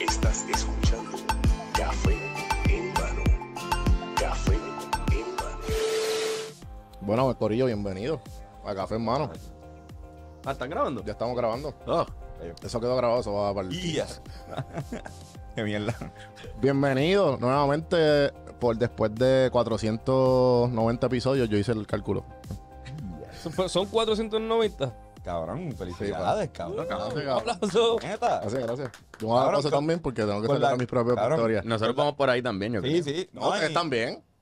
Estás escuchando Café en Mano. Café en Mano. Bueno, Corillo, bienvenido a Café en Mano. Ah, ¿están grabando? Ya estamos grabando. Ah. Eso quedó grabado, eso va a partir. Qué mierda. Bienvenido nuevamente después de 490 episodios, yo hice el cálculo. Son- 490. Pues, cabrón, felicidades, cabrón. cabrón. Aplauso. Gracias, gracias. Yo me también porque tengo que pues mis propias Nosotros pues vamos por ahí también, yo creo. Sí, sí.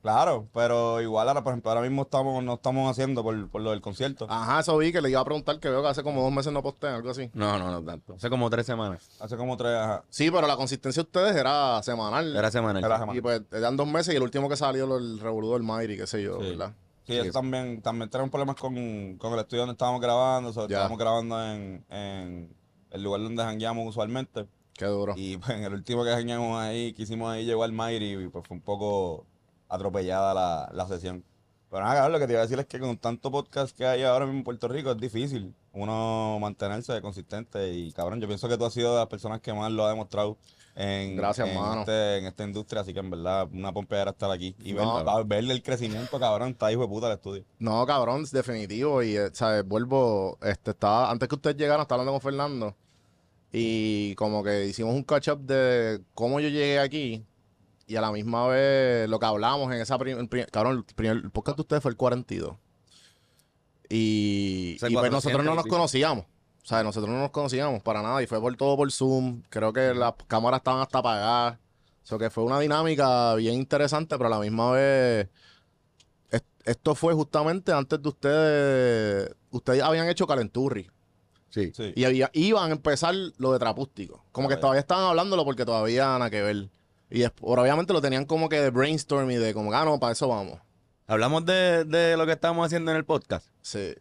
Claro, pero igual ahora, por ejemplo, ahora mismo estamos, no estamos haciendo por, por lo del concierto. Ajá, eso vi que le iba a preguntar que veo que hace como dos meses no postean, algo así. No, no, no tanto. Hace como tres semanas. Hace como tres, ajá. Sí, pero la consistencia de ustedes era semanal. Era semanal. Y pues eran dos meses y el último que salió lo, el revoludo del Mayri, qué sé yo, ¿verdad? Sí, también, también traen problemas con, el estudio donde estábamos grabando, estábamos grabando en, en el lugar donde jangueamos usualmente. Qué duro. Y pues en el último que jangueamos ahí, que hicimos ahí, llegó el Mayri y pues fue un poco atropellada la, sesión. Pero nada, cabrón, lo que te iba a decir es que con tanto podcast que hay ahora mismo en Puerto Rico es difícil uno mantenerse consistente. Y cabrón, yo pienso que tú has sido de las personas que más lo ha demostrado en, este, esta industria. Así que en verdad, una pompeadera estar aquí y ver, el crecimiento, cabrón, está hijo de puta el estudio. No, cabrón, definitivo. Y, eh, ¿sabes? Vuelvo, este, estaba, antes que ustedes llegaran, estaba hablando con Fernando. Y como que hicimos un catch up de cómo yo llegué aquí y a la misma vez lo que hablamos en esa cabrón, el podcast de ustedes fue el 42. Y, pues nosotros no nos conocíamos. O sea, nosotros no nos conocíamos para nada y fue todo por Zoom. Creo que las cámaras estaban hasta apagadas. O sea, que fue una dinámica bien interesante, pero a la misma vez. esto fue justamente antes de ustedes. Ustedes habían hecho Calenturri. Sí. Y iban a empezar lo de Trapústico. Como que todavía estaban hablándolo porque todavía nada que ver. Y obviamente lo tenían como que de brainstorm y de como, ah, no, para eso vamos. Hablamos de, lo que estamos haciendo en el podcast. Sí.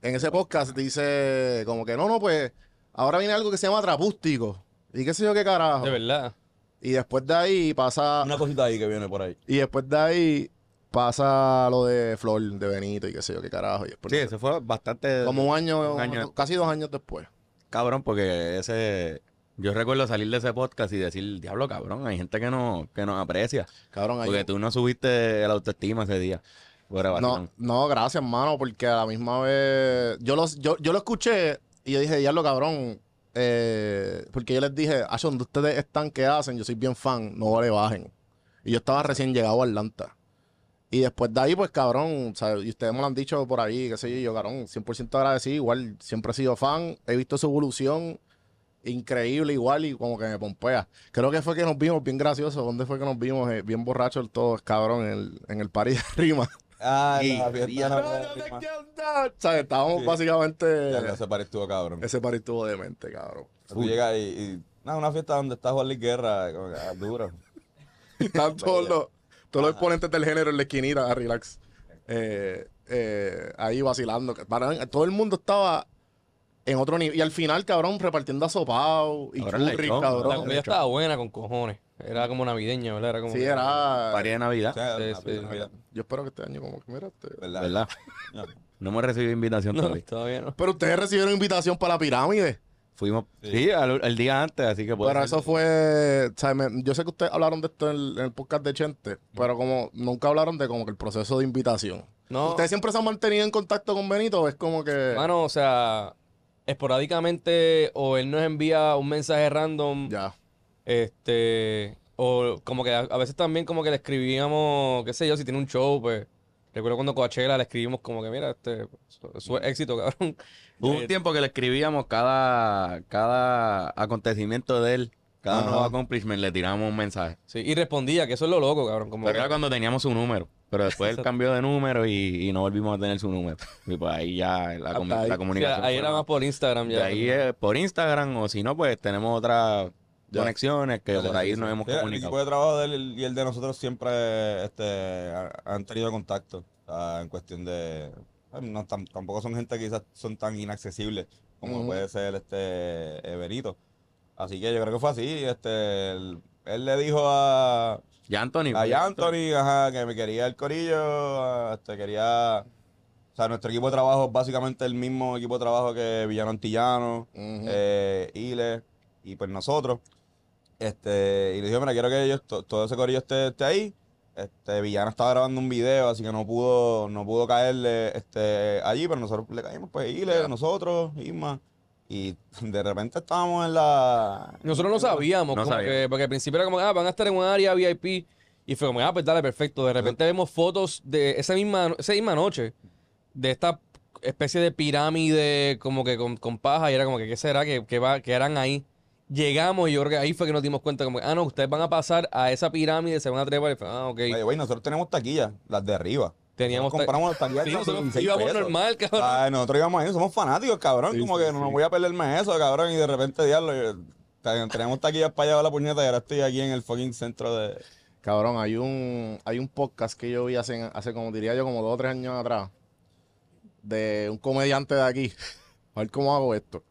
En ese podcast dice como que, no, no, pues ahora viene algo que se llama trapústico. Y qué sé yo qué carajo. De verdad. Y después de ahí pasa... Una cosita ahí que viene por ahí. Y después de ahí pasa lo de Flor de Benito y qué sé yo qué carajo. sí, eso fue bastante... Como un año, un año. casi dos años después. Cabrón, porque ese yo recuerdo salir de ese podcast y decir, diablo, cabrón, hay gente que, no, que nos aprecia. Cabrón, Porque tú no subiste la autoestima ese día. no, no, gracias, hermano, porque a la misma vez. Yo, los, yo, lo escuché y yo dije, diablo, cabrón. Eh", porque yo les dije, a ah, donde ustedes están, ¿qué hacen? Yo soy bien fan, no le bajen. Y yo estaba recién llegado a Atlanta. Y después de ahí, pues cabrón, y ustedes me lo han dicho por ahí, qué sé yo, yo cabrón, 100% agradecido, igual siempre he sido fan, he visto su evolución increíble igual y como que me pompea. Creo que fue que nos vimos bien gracioso. ¿Dónde fue que nos vimos? Eh, bien borracho el todo, cabrón, en el, en el party de Rima. Ay, ah, Estábamos básicamente. ese parís estuvo cabrón. Ese estuvo demente, cabrón. Tú llegas y. no, una fiesta donde está Juan Luis Guerra, ah, dura. Están todos los, exponentes del género en la esquinita, relax. Eh, eh, ahí vacilando. Para, todo el mundo estaba en otro nivel. Y al final, cabrón, repartiendo asopao y cabrón. La comida estaba buena con cojones. Era como navideña, ¿verdad? Era como sí, era... Paría de Navidad. sí, sí, Yo espero que este año como que, mira... Este... ¿Verdad? no me recibido invitación todavía. no. Pero ustedes recibieron invitación para la pirámide. Fuimos, sí, el día antes, así que... Puede pero eso fue... yo sé que ustedes hablaron de esto en el, podcast de Chente, pero como nunca hablaron de como que el proceso de invitación. No. ¿Ustedes siempre se han mantenido en contacto con Benito? Es como que... Bueno, o sea esporádicamente o él nos envía un mensaje random. Ya. Este. O como que a, veces también como que le escribíamos, qué sé yo, si tiene un show, pues. Recuerdo cuando Coachella le escribimos como que, mira, este, su, mm. éxito, cabrón. Hubo un eh, tiempo que le escribíamos cada, cada acontecimiento de él cada nuevo accomplishment le tiramos un mensaje. Sí, y respondía, que eso es lo loco, cabrón. era cuando teníamos su número. Pero después él cambió de número y, no volvimos a tener su número. Y pues ahí ya la, comunicación. ahí era más por Instagram ya. ahí por Instagram, o si no, pues tenemos otras conexiones que por ahí nos hemos comunicado. El equipo de trabajo de él y el de nosotros siempre este, han tenido contacto en cuestión de. tampoco son gente que quizás son tan inaccesibles como puede ser este Benito. Así que yo creo que fue así. Este, él, le dijo a. Ya Anthony. A Anthony, ajá, que me quería el corillo, este, quería. O sea, nuestro equipo de trabajo es básicamente el mismo equipo de trabajo que Villano Antillano, eh, Ile y pues nosotros. Este, y le dijo, mira, quiero que ellos, todo ese corillo esté, ahí. Este, Villano estaba grabando un video, así que no pudo, no pudo caerle este, allí, pero nosotros le caímos, pues Ile, nosotros, Isma. Y de repente estábamos en la. Nosotros no sabíamos, porque al principio era como, ah, van a estar en un área VIP. Y fue como, ah, pues dale, perfecto. De repente vemos fotos de esa misma, esa misma noche, de esta especie de pirámide, como que con, paja. Y era como que, ¿qué será ¿Qué va, que eran ahí? Llegamos y yo creo que ahí fue que nos dimos cuenta, como que, ah, no, ustedes van a pasar a esa pirámide, se van a trepar. Y fue, ah, ok. Oye, nosotros tenemos taquillas, las de arriba. Teníamos compramos los taquillas. Sí, íbamos normal, cabrón. nosotros íbamos ahí, somos fanáticos, cabrón. como que no voy a perderme eso, cabrón. Y de repente, diablo, tenemos taquillas para allá la puñeta y ahora estoy aquí en el fucking centro de. Cabrón, hay un, hay un podcast que yo vi hace, hace como diría yo, como dos o tres años atrás, de un comediante de aquí. A ver cómo hago esto.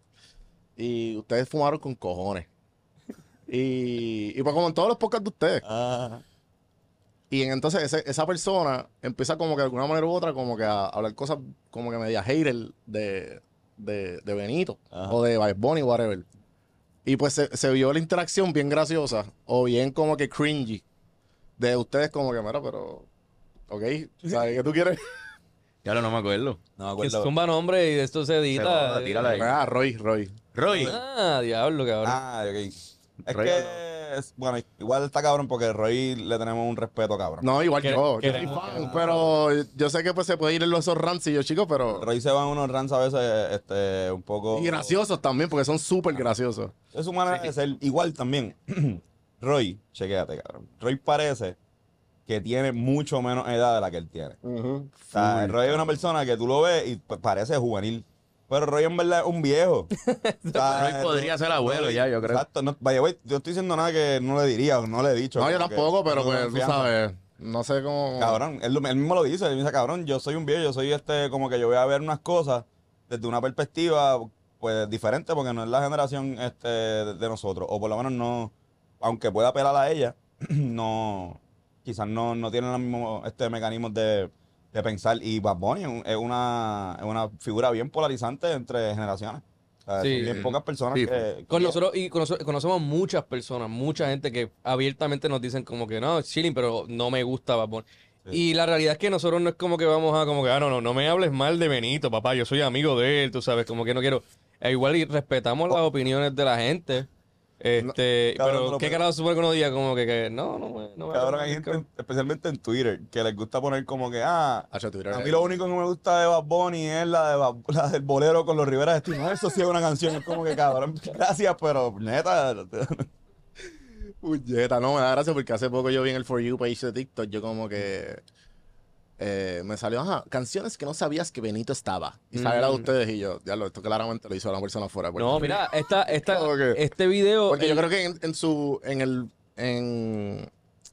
Y ustedes fumaron con cojones. Y, y pues como en todos los podcasts de ustedes. Ah. Y entonces esa persona empieza como que de alguna manera u otra como que a, hablar cosas como que media hater de, de, de Benito o de Vice Bunny whatever. Y pues se, vio la interacción bien graciosa o bien como que cringy de ustedes como que, pero... Ok, ¿sabes qué tú quieres? Ya lo no me acuerdo. No me acuerdo. Es buen hombre y esto se edita. Ah, Roy, Roy. Roy. Ah, diablo, cabrón. Ah, ok. Es que bueno, igual está cabrón porque Roy le tenemos un respeto, cabrón. No, igual yo. pero yo sé que pues se puede ir en los y yo, chicos, pero. Roy se van unos rants a veces este, un poco. Y graciosos también, porque son súper graciosos. Es un manera de ser. Igual también. Roy, chequéate, cabrón. Roy parece que tiene mucho menos edad de la que él tiene. Roy es una persona que tú lo ves y pues, parece juvenil. Pero Roy en verdad es un viejo. Roy ah, podría ser abuelo ya, yo creo. Exacto. vaya, yo estoy diciendo nada que no le diría o no le he dicho. No, yo tampoco, pero pues tú sabes. No sé cómo. Cabrón, él, mismo lo dice. Él dice, cabrón, yo soy un viejo, yo soy este, como que yo voy a ver unas cosas desde una perspectiva, pues diferente, porque no es la generación este, de nosotros. O por lo menos no. Aunque pueda apelar a ella, no. Quizás no, no los mismos este, mecanismos de de pensar. Y Bad Bunny es, una, una figura bien polarizante entre generaciones. pocas personas que, Con nosotros, y conocemos muchas personas, mucha gente que abiertamente nos dicen como que no, es chilling, pero no me gusta Bad Bunny. Y la realidad es que nosotros no es como que vamos a como que, ah, no, no, no me hables mal de Benito, papá, yo soy amigo de él, tú sabes, como que no quiero. E igual y respetamos las opiniones de la gente. Este, pero ¿qué carajo supone que uno diga? Como que, no, no, no Cabrón, hay gente, especialmente en Twitter, que les gusta poner como que, ah, a, mí lo único que me gusta de Bad Bunny es la, de la del bolero con los Rivera de estilo. Eso sí es una canción, es como que, cabrón, gracias, pero neta. neta, no, me da gracia porque hace poco yo vi en el For You page de TikTok, yo como que. Eh, me salió, ajá, canciones que no sabías que Benito estaba. Y sale a mm. ustedes y yo, esto claramente lo hizo la persona afuera. Pues. No, mira, esta, esta, este video. Porque yo creo que en, su, en el, en,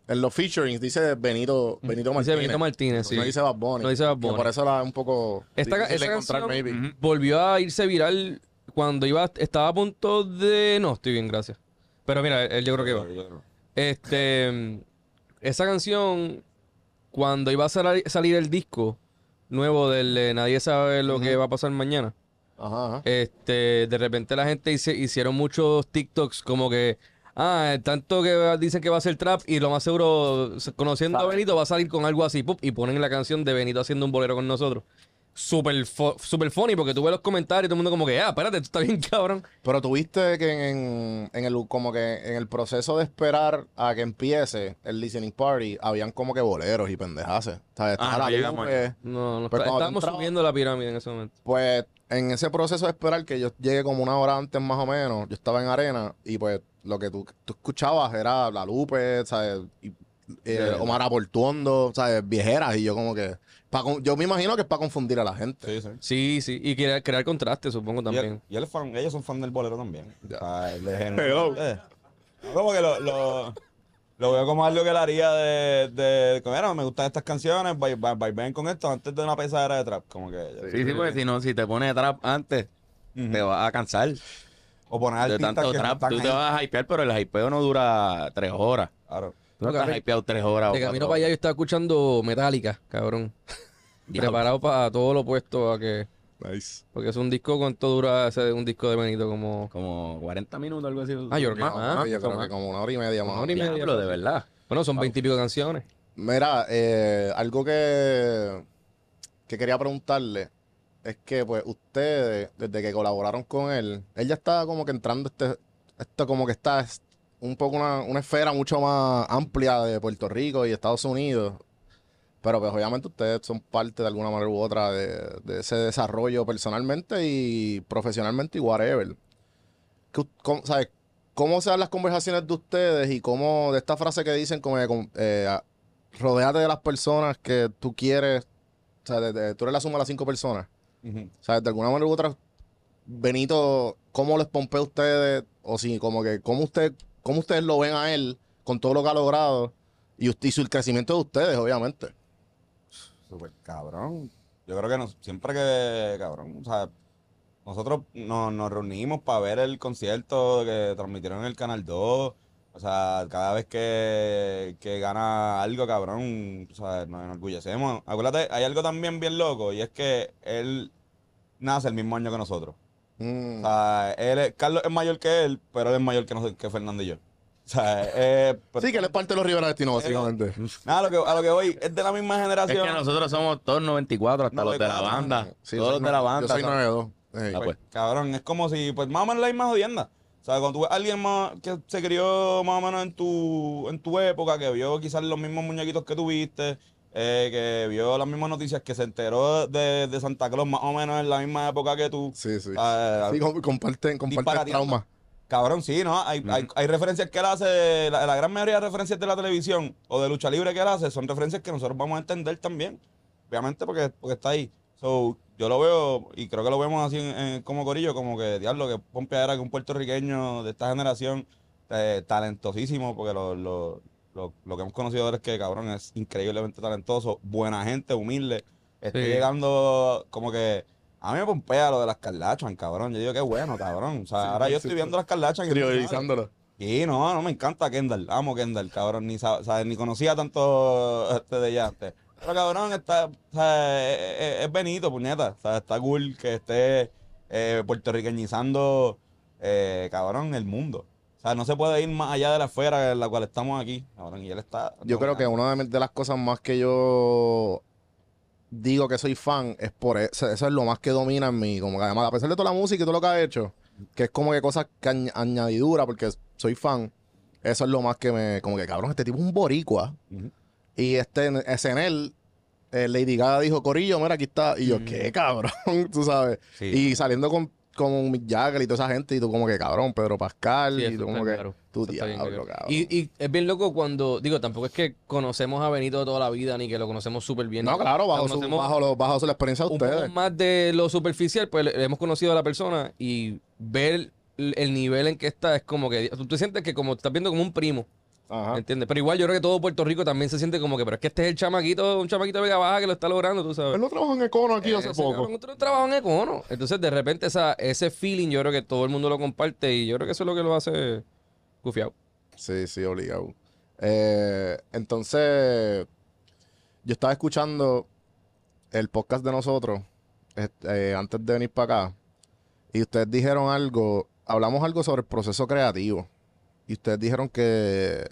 los featurings dice Benito, mm. Benito Martínez. Dice Benito Martínez, sí. No dice Bad Bunny. No dice Bad Bunny. Por eso la un poco Esta- canción- maybe. volvió a irse viral cuando iba, estaba a punto de. No, estoy bien, gracias. Pero mira, él yo creo que va. Este. Mm, esa canción cuando iba a salir el disco nuevo del eh, Nadie sabe lo que va a pasar mañana, este de repente la gente hicieron muchos TikToks como que. Ah, tanto que dicen que va a ser trap y lo más seguro, conociendo a Benito, va a salir con algo así, pop, y ponen la canción de Benito haciendo un bolero con nosotros super, super funny porque tú ves los comentarios y todo el mundo como que, ah, espérate, tú estás bien cabrón. Pero tuviste que en, el, como que en el proceso de esperar a que empiece el listening party, habían como que boleros y pendejaces. ¿sabes? ah, eh, no, no, pues estábamos subiendo la pirámide en ese momento. Pues en ese proceso de esperar que yo llegué como una hora antes más o menos, yo estaba en arena y pues lo que tú, tú escuchabas era La Lupe, ¿sabes? Y, eh, Omar ¿sabes? Viejeras y yo como que yo me imagino que es para confundir a la gente. Sí, sí. Y crear, crear contraste, supongo también. Y, ellos son fan del bolero también. Como eh, que lo, lo, lo, veo como algo que le haría de. de me gustan estas canciones, va con esto antes de una pesadera de trap. Como que. Sí, sí, porque eh. si no, si te pones trap antes, te vas a cansar. O poner de tanto trap, tú te vas a hypear, pero el hypeo no dura tres horas. Claro horas. De camino para allá yo estaba escuchando Metallica, cabrón. Preparado para todo lo opuesto a que. Nice. Porque es un disco, ¿cuánto dura ese, un disco de Benito? Como... Como 40 minutos, algo así. Ah, yo creo que, como una hora y media más. Una hora y media. de verdad. Bueno, son veintipico canciones. Mira, eh, algo que, que quería preguntarle es que, pues, ustedes, desde que colaboraron con él, él ya estaba como que entrando este, esto como que está un poco una, esfera mucho más amplia de Puerto Rico y Estados Unidos. Pero pues obviamente ustedes son parte de alguna manera u otra de, ese desarrollo personalmente y profesionalmente y whatever. ¿Cómo, sabes, ¿Cómo se dan las conversaciones de ustedes y cómo de esta frase que dicen como eh, rodeate de las personas que tú quieres, o sea, tú eres la suma de las cinco personas? O de alguna manera u otra, Benito, ¿cómo les pompea a ustedes? O si como que, ¿cómo usted ¿Cómo ustedes lo ven a él con todo lo que ha logrado y, su, el crecimiento de ustedes, obviamente? Súper cabrón. Yo creo que siempre que, cabrón, o sea, nosotros nos, reunimos para ver el concierto que transmitieron en el Canal 2. O sea, cada vez que, gana algo, cabrón, o sea, nos enorgullecemos. Acuérdate, hay algo también bien loco y es que él nace el mismo año que nosotros. Mm. él Carlos es mayor que él, pero él es mayor que, Fernando y yo. Eh, sí, que él es parte de los Rivera Destino, básicamente. a lo, que, a lo que voy, es de la misma generación. Es que nosotros somos todos 94, hasta los de la banda. todos de la banda. Yo soy 92. Ah, pues. Cabrón, es como si, pues más o menos la misma jodienda. O sea, cuando tú ves a alguien más que se crió más o menos en tu, en tu época, que vio quizás los mismos muñequitos que tuviste, eh, que vio las mismas noticias, que se enteró de, de, Santa Claus más o menos en la misma época que tú. Sí, sí. Ah, eh, sí comparten, trauma. Cabrón, sí, ¿no? Hay, hay, referencias que él hace, la, gran mayoría de referencias de la televisión o de lucha libre que él hace son referencias que nosotros vamos a entender también, obviamente porque, porque está ahí. yo lo veo, y creo que lo vemos así como corillo, como que, diablo, que Pompea era que un puertorriqueño de esta generación, eh, talentosísimo, porque lo lo, que hemos conocido ahora es que, cabrón, es increíblemente talentoso, buena gente, humilde. Estoy llegando como que... A mí me pompea lo de las Carlachan, cabrón. Yo digo, qué bueno, cabrón. O sea, ahora yo estoy viendo las Carlachan. Priorizándolo. Y no, no me encanta Kendall. Amo Kendall, cabrón. Ni, ni conocía tanto este de ella antes. Pero cabrón, está, e-, e-, es, Benito, puñeta. está cool que esté eh, puertorriqueñizando, eh, cabrón, el mundo. O sea, no se puede ir más allá de la esfera en la cual estamos aquí. Ahora, y él está. Yo creo que una de las cosas más que yo digo que soy fan es por e, eso. Eso es lo más que domina en mí. Como que además, a pesar de toda la música y todo lo que ha hecho, que es como que cosas que añadidura, porque soy fan. Eso es lo más que me. Como que cabrón, este tipo es un boricua. Y este él eh, Lady Gaga dijo, Corillo, mira, aquí está. Y yo, qué cabrón, tú sabes. Y saliendo con como Mick Jagger y toda esa gente, y tú como que cabrón, Pedro Pascal, y tú como que tú diablo, Y, y, es bien loco cuando, digo, tampoco es que conocemos a Benito toda la vida, ni que lo conocemos súper bien. No, claro, bajo, su, la experiencia de ustedes. más de lo superficial, pues hemos conocido a la persona y ver el nivel en que está es como que tú te sientes que como estás viendo como un primo. Ajá. ¿Entiendes? Pero igual yo creo que todo Puerto Rico también se siente como que, pero es que este es el chamaquito, un chamaquito de Vega Baja que lo está logrando, tú sabes. Él no trabajó en Econo aquí hace poco. no trabajó en Econo. Entonces, de repente, esa, ese feeling yo creo que todo el mundo lo comparte y yo creo que eso es lo que lo hace gufiado. Sí, sí, obligado. Eh, entonces, yo estaba escuchando el podcast de nosotros eh, antes de venir para acá y ustedes dijeron algo, hablamos algo sobre el proceso creativo y ustedes dijeron que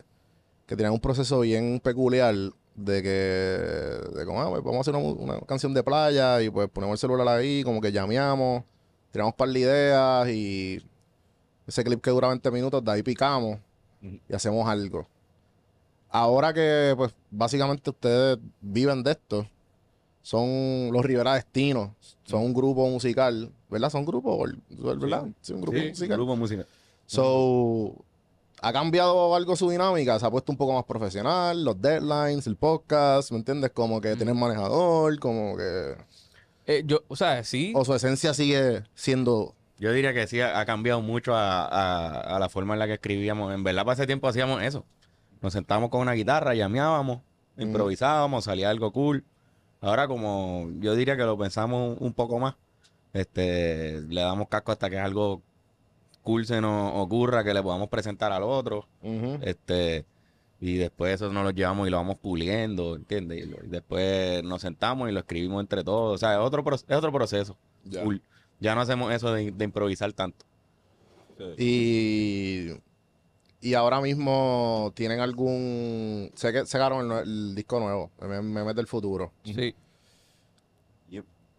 que tienen un proceso bien peculiar de que, ah, pues, vamos a hacer una, canción de playa y pues ponemos el celular ahí, como que llameamos, tiramos par de ideas y ese clip que dura 20 minutos, de ahí picamos y hacemos algo. Ahora que, pues, básicamente ustedes viven de esto, son los Rivera Destinos, son un grupo musical, ¿verdad? Son grupo, ¿verdad? Sí, un grupo sí, musical. Grupo musical. So, ha cambiado algo su dinámica, se ha puesto un poco más profesional, los deadlines, el podcast, ¿me entiendes? Como que mm. manejador, como que... Eh, yo, o sea, sí. O su esencia sigue siendo... Yo diría que sí, ha, cambiado mucho a, la forma en la que escribíamos. En verdad, para ese tiempo hacíamos eso. Nos sentábamos con una guitarra, llameábamos, mm. improvisábamos, salía algo cool. Ahora como yo diría que lo pensamos un poco más, este, le damos casco hasta que es algo cool se nos ocurra que le podamos presentar al otro. Este. Y después eso nos lo llevamos y lo vamos puliendo, ¿entiendes? Y después nos sentamos y lo escribimos entre todos. O sea, es otro, es otro proceso. Ya. no hacemos eso de, improvisar tanto. Y, y ahora mismo tienen algún... Sé que sacaron el, el disco nuevo, me, me mete futuro. Sí.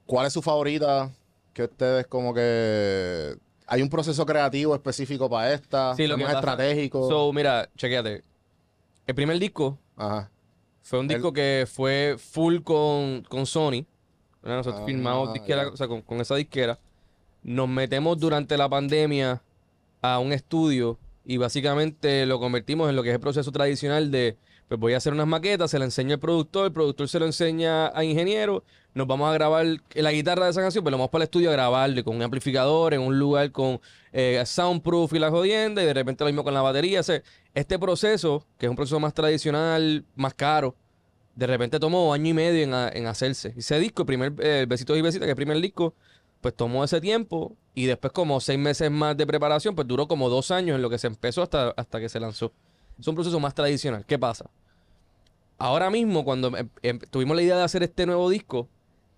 ¿Cuál es su favorita que ustedes como que hay un proceso creativo específico para esta, sí, más estratégico. mira, chequéate. El primer disco fue un disco que fue full con, Sony. nosotros ah, firmamos con, esa disquera. Nos metemos durante la pandemia a un estudio y básicamente lo convertimos en lo que es el proceso tradicional de pues voy a hacer unas maquetas, se la enseño el productor, el productor se lo enseña a ingeniero, nos vamos a grabar la guitarra de esa canción, pero pues lo vamos para el estudio a grabarle con un amplificador, en un lugar con eh, soundproof y la jodienda, y de repente lo mismo con la batería. este proceso, que es un proceso más tradicional, más caro, de repente tomó año y medio en, hacerse. Ese disco, el primer besito eh, Besitos y Besitas, que es el primer disco, pues tomó ese tiempo y después como seis meses más de preparación, pues duró como dos años en lo que se empezó hasta, hasta que se lanzó. Es un proceso más tradicional. ¿Qué pasa? ahora mismo, cuando em, em, tuvimos la idea de hacer este nuevo disco,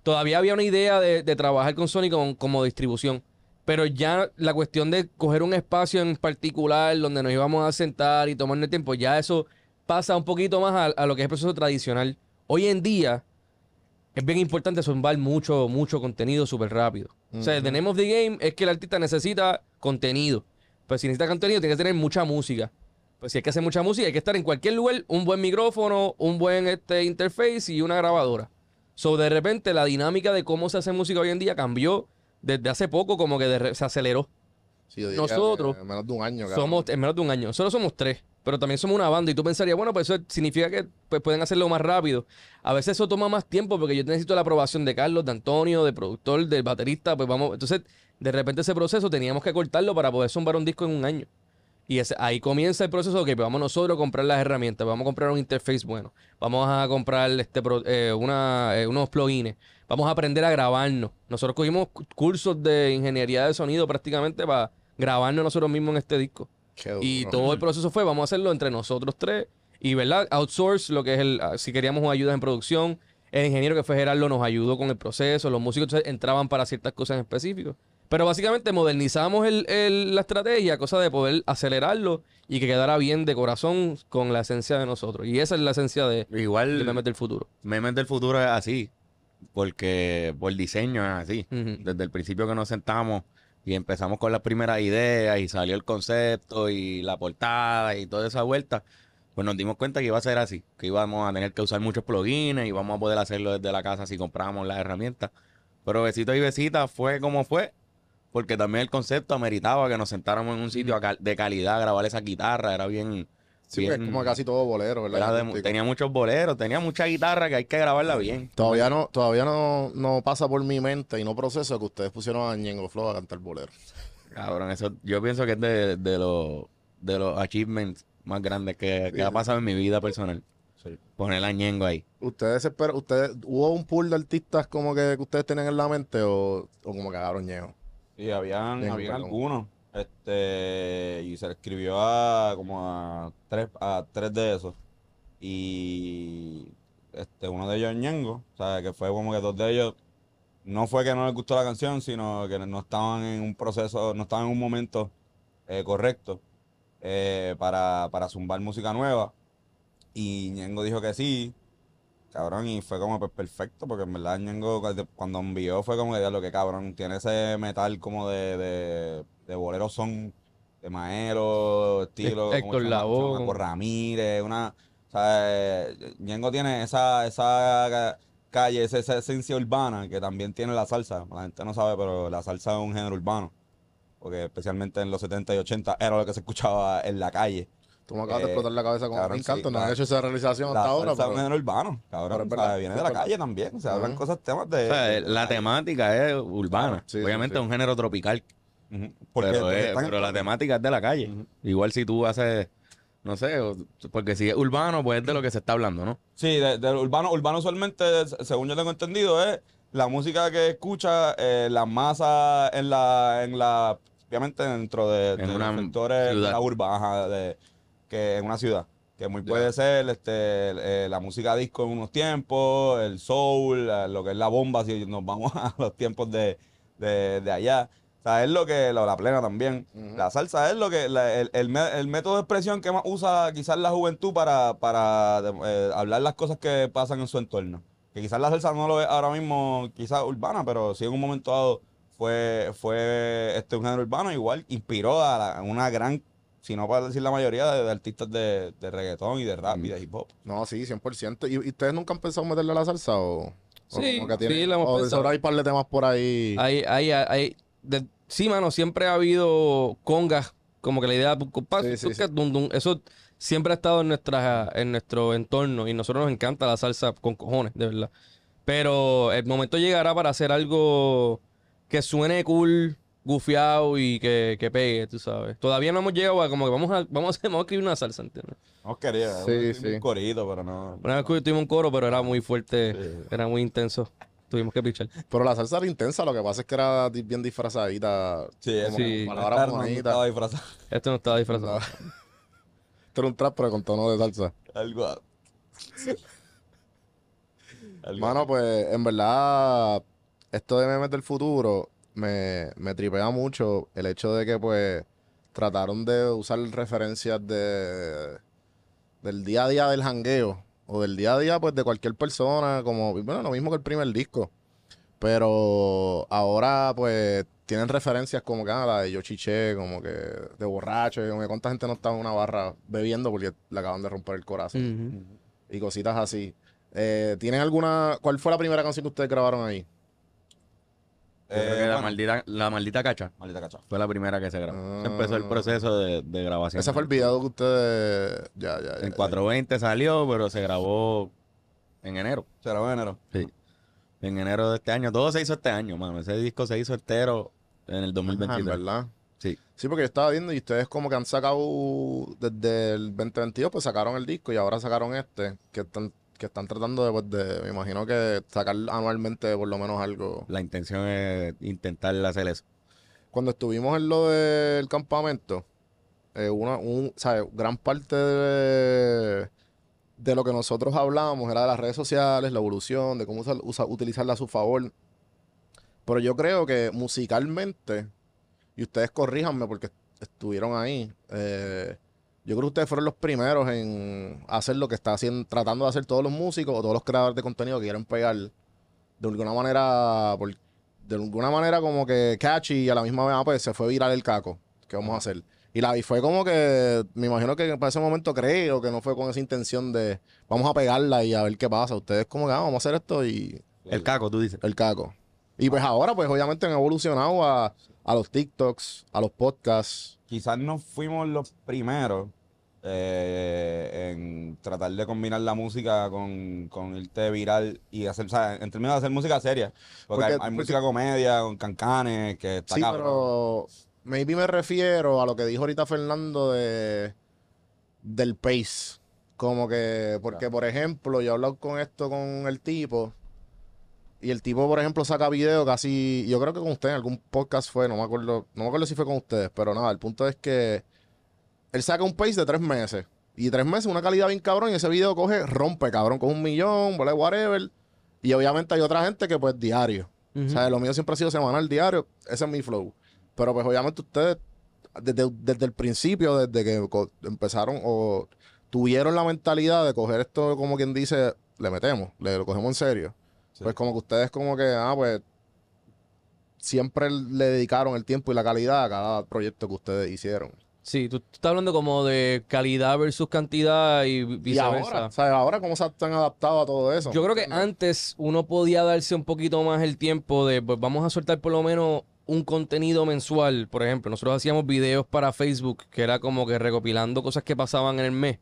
todavía había una idea de, trabajar con Sony como, distribución. Pero ya la cuestión de coger un espacio en particular donde nos íbamos a sentar y tomarnos el tiempo, ya eso pasa un poquito más a, lo que es el proceso tradicional. Hoy en día es bien importante zumbar mucho, mucho contenido súper rápido. O sea, tenemos the game es que el artista necesita contenido. Pero pues si necesita contenido, tiene que tener mucha música pues si hay que hacer mucha música, hay que estar en cualquier lugar, un buen micrófono, un buen este, interface y una grabadora. So, de repente, la dinámica de cómo se hace música hoy en día cambió desde hace poco, como que se aceleró. Nosotros. en menos de un año, somos de un año. Solo somos tres, pero también somos una banda. Y tú pensarías, bueno, pues eso significa que pues, pueden hacerlo más rápido. A veces eso toma más tiempo porque yo necesito la aprobación de Carlos, de Antonio, de productor, del baterista. Pues vamos. Entonces, de repente ese proceso teníamos que cortarlo para poder zumbar un disco en un año. Y ahí comienza el proceso, ok, pues vamos nosotros a comprar las herramientas, vamos a comprar un interface bueno, vamos a comprar este eh, una, eh, unos plugins, vamos a aprender a grabarnos. Nosotros cogimos cursos de ingeniería de sonido prácticamente para grabarnos nosotros mismos en este disco. y todo el proceso fue, vamos a hacerlo entre nosotros tres y, ¿verdad? Outsource, lo que es el, ah, si queríamos ayuda en producción, el ingeniero que fue Gerardo nos ayudó con el proceso, los músicos entraban para ciertas cosas en específico. Pero básicamente modernizamos la estrategia, cosa de poder acelerarlo y que quedara bien de corazón con la esencia de nosotros. Y esa es la esencia de, Igual, Memes del Futuro. Memes del Futuro es así, porque por diseño es así. Desde el principio que nos sentamos y empezamos con las primeras ideas y salió el concepto y la portada y toda esa vuelta, pues nos dimos cuenta que iba a ser así, que íbamos a tener que usar muchos plugins y íbamos a poder hacerlo desde la casa si compramos las herramientas. Pero besito y besita fue como fue porque también el concepto ameritaba que nos sentáramos en un sitio de calidad, a grabar esa guitarra, era bien... Sí, es como casi todo bolero, ¿verdad? tenía muchos boleros, tenía mucha guitarra que hay que grabarla bien. Todavía no todavía no, no pasa por mi mente y no proceso que ustedes pusieron a Ñengo Flow a cantar bolero. Cabrón, eso yo pienso que es de, los, de los achievements más grandes que, ha pasado en mi vida personal. Poner a Ñengo ahí. ¿Ustedes esperan, ustedes, hubo un pool de artistas como que, ustedes tenían en la mente o, como que Ñengo? Sí, habían, algunos. Este, y se le escribió a como a tres, a tres de esos. Y este, uno de ellos Ñengo. O sea, que fue como que dos de ellos. No fue que no les gustó la canción, sino que no estaban en un proceso, no estaban en un momento eh, correcto eh, para, para zumbar música nueva. Y Ñengo dijo que sí, Cabrón, y fue como pues, perfecto, porque en verdad Ñengo cuando envió fue como que lo que cabrón, tiene ese metal como de, de, de bolero son, de maero, estilo. Héctor Lavoe. Ramírez, una. O sea, Ñengo tiene esa, esa calle, esa, esa, esencia urbana que también tiene la salsa. La gente no sabe, pero la salsa es un género urbano. Porque especialmente en los 70 y 80 era lo que se escuchaba en la calle como me acabas de eh, explotar la cabeza con Frank encanto. no han hecho esa realización hasta ahora. Pero... género urbano, cabrón. viene de la calle también. O sea, hablan cosas, temas de. O sea, la, temática es urbana. Obviamente es un género tropical. pero, la temática es de la calle. Igual si tú haces. No sé, porque si es urbano, pues es de lo que se está hablando, ¿no? Sí, de, urbano, urbano usualmente, según yo tengo entendido, es la música que escucha eh, la masa en la, en la, obviamente dentro de, los sectores de la urbana. de, que en una ciudad. Que muy puede ser este, eh, la música disco en unos tiempos, el soul, lo que es la bomba, si nos vamos a los tiempos de, de, allá. O es lo que, la, plena también. La salsa es lo que, el, método de expresión que más usa quizás la juventud para, para eh, hablar las cosas que pasan en su entorno. Que quizás la salsa no lo es ahora mismo, quizás urbana, pero si en un momento dado fue, fue este, un género urbano, igual inspiró a una gran sino para decir la mayoría de, artistas de, de, reggaetón y de rap y mm. de hip hop. No, sí, 100%. ¿Y, ustedes nunca han pensado meterle a la salsa o...? sí, sí, lo hemos pensado. hay un par de temas por ahí. Hay, hay, hay... sí, mano, siempre ha habido congas, como que la idea... de pues, eso siempre ha estado en, nuestra, en nuestro entorno y a nosotros nos encanta la salsa con cojones, de verdad. Pero el momento llegará para hacer algo que suene cool, gufiado y que, que, pegue, tú sabes. Todavía no hemos llegado a como que vamos a, vamos a, escribir una salsa, ¿entiendes? No quería, un corito, pero no. Una vez que tuvimos un coro, pero era muy fuerte, era muy intenso. Tuvimos que pichar. Pero la salsa era intensa, lo que pasa es que era bien disfrazadita. Sí, sí. Palabras no estaba Esto no estaba disfrazado. Esto era un trap, pero con tono de salsa. Algo. Algo. Mano, pues en verdad, esto de memes del futuro, me, me tripea mucho el hecho de que, pues, trataron de usar referencias de del día a día del jangueo o del día a día, pues, de cualquier persona, como, bueno, lo mismo que el primer disco. Pero ahora, pues, tienen referencias como que, ah, la de yo chiché, como que de borracho, me cuánta gente no estaba en una barra bebiendo porque le acaban de romper el corazón. Y cositas así. Eh, ¿Tienen alguna. ¿Cuál fue la primera canción que ustedes grabaron ahí? Eh, la, maldita, la maldita cacha fue la primera que se grabó. Ah. Empezó el proceso de, grabación. Ese fue el video que ustedes. Ya, ya, En 420 salió, pero se grabó en enero. Se grabó en enero. Sí. En enero de este año. Todo se hizo este año, mano. Ese disco se hizo entero en el 2022 ¿Verdad? Sí. Sí, porque yo estaba viendo y ustedes como que han sacado desde el 2022, pues sacaron el disco y ahora sacaron este, que están que están tratando de, pues, de, me imagino que sacar anualmente por lo menos algo. La intención es intentar hacer eso. Cuando estuvimos en lo del campamento, eh, gran parte de, lo que nosotros hablábamos era de las redes sociales, la evolución, de cómo utilizarla a su favor. Pero yo creo que musicalmente, y ustedes corríjanme porque estuvieron ahí, eh, yo creo que ustedes fueron los primeros en hacer lo que está haciendo, tratando de hacer todos los músicos o todos los creadores de contenido que quieren pegar de alguna manera, de alguna manera como que catchy y a la misma vez, ah, pues, se fue viral el caco. ¿Qué vamos a hacer? Y fue como que, me imagino que para ese momento creo que no fue con esa intención de vamos a pegarla y a ver qué pasa. Ustedes como que ah, vamos a hacer esto y... El caco, tú dices. El caco. Y pues ah. ahora, pues obviamente han evolucionado a los TikToks, a los podcasts, quizás no fuimos los primeros eh, en tratar de combinar la música con, con irte viral y hacer, o sea, en términos de hacer música seria. Porque, hay, música comedia, con cancanes, que está Sí, pero maybe me refiero a lo que dijo ahorita Fernando de del pace. Como que, porque por ejemplo, yo he hablado con esto con el tipo y el tipo, por ejemplo, saca video casi, yo creo que con ustedes en algún podcast fue, no me acuerdo, no me acuerdo si fue con ustedes, pero nada, el punto es que él saca un pace de tres meses. Y tres meses, una calidad bien cabrón, y ese video coge, rompe, cabrón, con un millón, vale, whatever. Y obviamente hay otra gente que pues diario. O sea, lo mío siempre ha sido semanal, diario. Ese es mi flow. Pero pues obviamente ustedes, desde, desde el principio, desde que empezaron o tuvieron la mentalidad de coger esto como quien dice, le metemos, le lo cogemos en serio. Pues como que ustedes como que, ah, pues siempre le dedicaron el tiempo y la calidad a cada proyecto que ustedes hicieron. Sí, tú, estás hablando como de calidad versus cantidad y viceversa. Y ahora, ¿sabes? ahora cómo se han adaptado a todo eso. Yo creo que antes uno podía darse un poquito más el tiempo de, pues vamos a soltar por lo menos un contenido mensual. Por ejemplo, nosotros hacíamos videos para Facebook que era como que recopilando cosas que pasaban en el mes.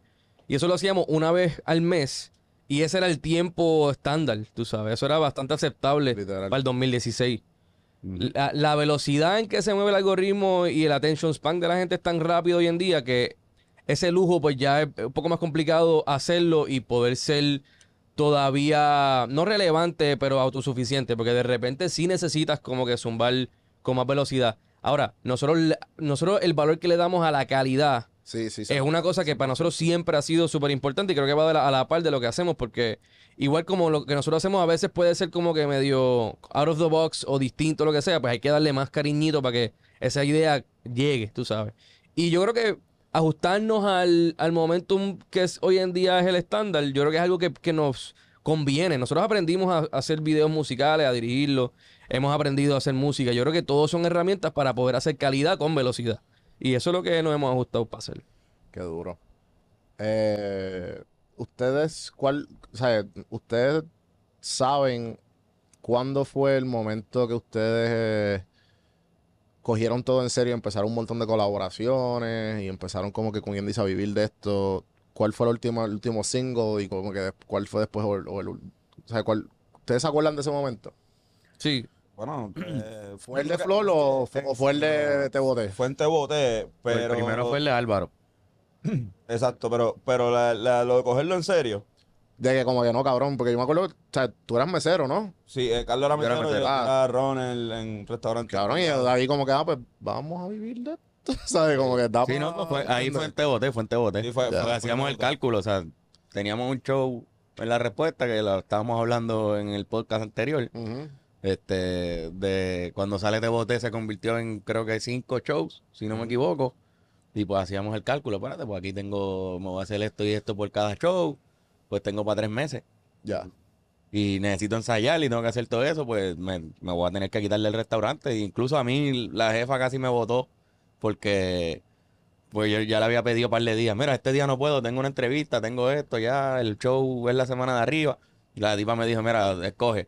Y eso lo hacíamos una vez al mes y ese era el tiempo estándar, tú sabes. Eso era bastante aceptable para el 2016. La, velocidad en que se mueve el algoritmo y el attention span de la gente es tan rápido hoy en día que ese lujo pues ya es un poco más complicado hacerlo y poder ser todavía, no relevante, pero autosuficiente, porque de repente sí necesitas como que zumbar con más velocidad. Ahora, nosotros, nosotros el valor que le damos a la calidad es una cosa que para nosotros siempre ha sido súper importante y creo que va a la, a la par de lo que hacemos, porque igual como lo que nosotros hacemos a veces puede ser como que medio out of the box o distinto, lo que sea, pues hay que darle más cariñito para que esa idea llegue, tú sabes. Y yo creo que ajustarnos al, al momentum que es, hoy en día es el estándar, yo creo que es algo que, nos conviene. Nosotros aprendimos a, a hacer videos musicales, a dirigirlos, hemos aprendido a hacer música. Yo creo que todos son herramientas para poder hacer calidad con velocidad. Y eso es lo que nos hemos ajustado para hacer. Qué duro. Eh, ustedes, ¿cuál, o sea, ustedes saben cuándo fue el momento que ustedes eh, cogieron todo en serio, empezaron un montón de colaboraciones y empezaron como que con quien a vivir de esto. ¿Cuál fue el último, último single y como que cuál fue después ustedes se acuerdan de ese momento? Sí, bueno, eh, fue el de Flor o, fue el de tebote Fue en Teboté, pero. El primero fue el de Álvaro. Exacto, pero, pero la, lo de cogerlo en serio. De que como que no, cabrón, porque yo me acuerdo, o sea, tú eras mesero, ¿no? Sí, eh, Carlos era mesero, era en, restaurante. Cabrón, y ahí como que, ah, pues vamos a vivir de esto, ¿sabes? Como que estaba... Sí, ahí fue en Teboté, fue en tebote hacíamos el cálculo, o sea, teníamos un show en la respuesta que la estábamos hablando en el podcast anterior. Este, de cuando sale de bote se convirtió en creo que cinco shows, si no me equivoco. Y pues hacíamos el cálculo, espérate, pues aquí tengo, me voy a hacer esto y esto por cada show, pues tengo para tres meses. Ya. Y necesito ensayar y tengo que hacer todo eso, pues me, voy a tener que quitarle el restaurante. E incluso a mí la jefa casi me votó porque pues yo ya le había pedido un par de días, mira, este día no puedo, tengo una entrevista, tengo esto, ya el show es la semana de arriba. Y la diva me dijo, mira, escoge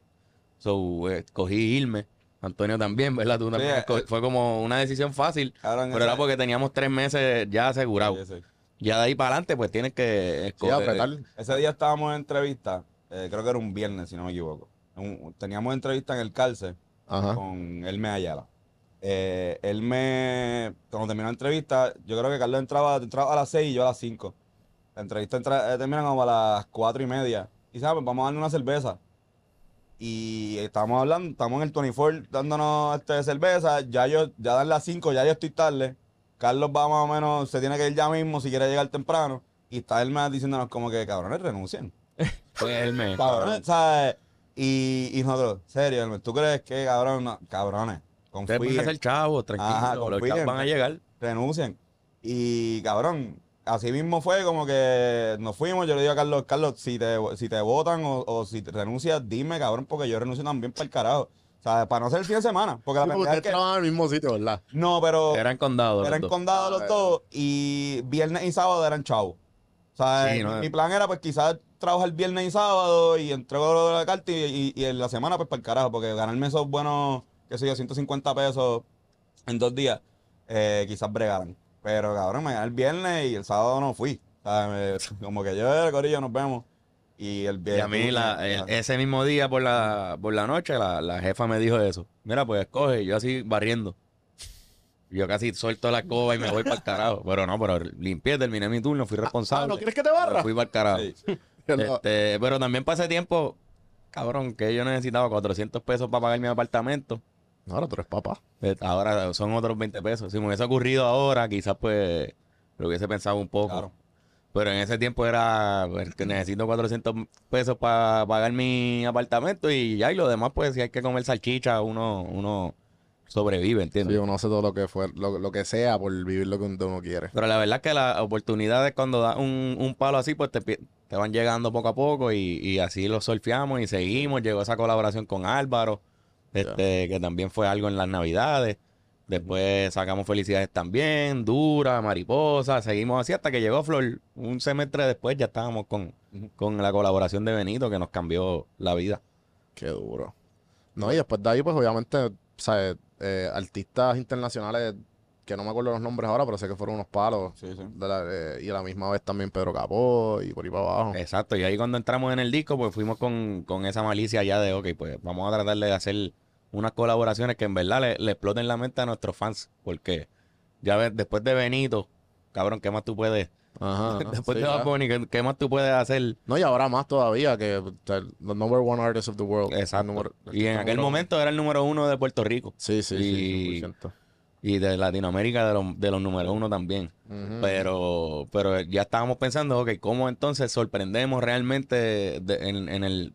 So, eh, irme. Antonio también, ¿verdad? Eh, fue como una decisión fácil, pero era porque teníamos tres meses ya asegurados. ya de ahí para adelante, pues tienes que escoger. Eh, ese día estábamos en entrevista, eh, creo que era un viernes, si no me equivoco. teníamos entrevista en el cárcel con Elme Ayala. él me, cuando terminó la entrevista, yo creo que Carlos entraba, entraba a las seis y yo a las cinco. La entrevista entra, termina como a las cuatro y media. Y sabes ah, pues, vamos a darle una cerveza y estamos hablando, estamos en el 24 dándonos este, cerveza, ya yo, ya dan las 5, ya yo estoy tarde, Carlos va más o menos, se tiene que ir ya mismo si quiere llegar temprano, y está él más diciéndonos como que cabrones renuncien. Pues Cabrones, ¿sabes? Y, nosotros, serio, ¿tú crees que cabrón, cabrones? Confíen. Ustedes van ser chavos, tranquilos, los van a llegar. Renuncien. Y cabrón, así mismo fue como que nos fuimos. Yo le digo a Carlos, Carlos, si te, si te votan o, si renuncias, dime, cabrón, porque yo renuncio también para el carajo. O sea, para no ser el fin de semana. Porque la en el mismo sitio, ¿verdad? No, pero. Eran condados. Eran condados los, ah, dos. Eh. Y viernes y sábado eran chavos. O sea, eh, mi eh. plan era, pues quizás trabajar viernes y sábado y entrego la carta y, en la semana, pues para el carajo. Porque ganarme esos buenos, qué sé yo, 150 pesos en dos días, quizás bregaran. Pero cabrón, me el viernes y el sábado no fui. como que yo, el corillo, nos vemos. Y el a mí ese mismo día por la, por la noche la, jefa me dijo eso. Mira, pues escoge, yo así barriendo. Yo casi suelto la coba y me voy para el carajo. Pero no, pero limpié, terminé mi turno, fui ah, responsable. ¿No quieres que te barra? fui para el carajo. Este, pero también pasé tiempo, cabrón, que yo necesitaba 400 pesos para pagar mi apartamento. Ahora tú eres papá. Eh, ahora son otros 20 pesos. Si me hubiese ocurrido ahora, quizás pues lo hubiese pensado un poco. Pero en ese tiempo era, pues, que necesito 400 pesos para pagar mi apartamento y ya, y lo demás pues si hay que comer salchicha, uno, uno sobrevive, ¿entiendes? Sí, uno hace todo lo que fue, lo, que sea por vivir lo que uno quiere. Pero la verdad es que las oportunidades cuando da un, un, palo así, pues te, te van llegando poco a poco y, y así lo surfeamos y seguimos. Llegó esa colaboración con Álvaro este, que también fue algo en las navidades. Después sacamos Felicidades también, Dura, Mariposa, seguimos así hasta que llegó Flor. Un semestre después ya estábamos con, la colaboración de Benito que nos cambió la vida. Qué duro. No, y después de ahí, pues obviamente, ¿sabes? Eh, artistas internacionales que no me acuerdo los nombres ahora, pero sé que fueron unos palos. Sí, sí. Eh, y a la misma vez también Pedro Capó y por ahí para abajo. Exacto, y ahí cuando entramos en el disco, pues fuimos con, con esa malicia ya de, ok, pues vamos a tratar de hacer unas colaboraciones que en verdad le, exploten la mente a nuestros fans. Porque ya ves, después de Benito, cabrón, ¿qué más tú puedes? Ajá, Después de Bad ¿qué, más tú puedes hacer? No, y ahora más todavía, que the number one artist of the world. Exacto. y en aquel momento era el número uno de Puerto Rico. Sí, sí, y, sí. Y de Latinoamérica, de, los, de número uno también. pero, pero ya estábamos pensando, ok, ¿cómo entonces sorprendemos realmente en, el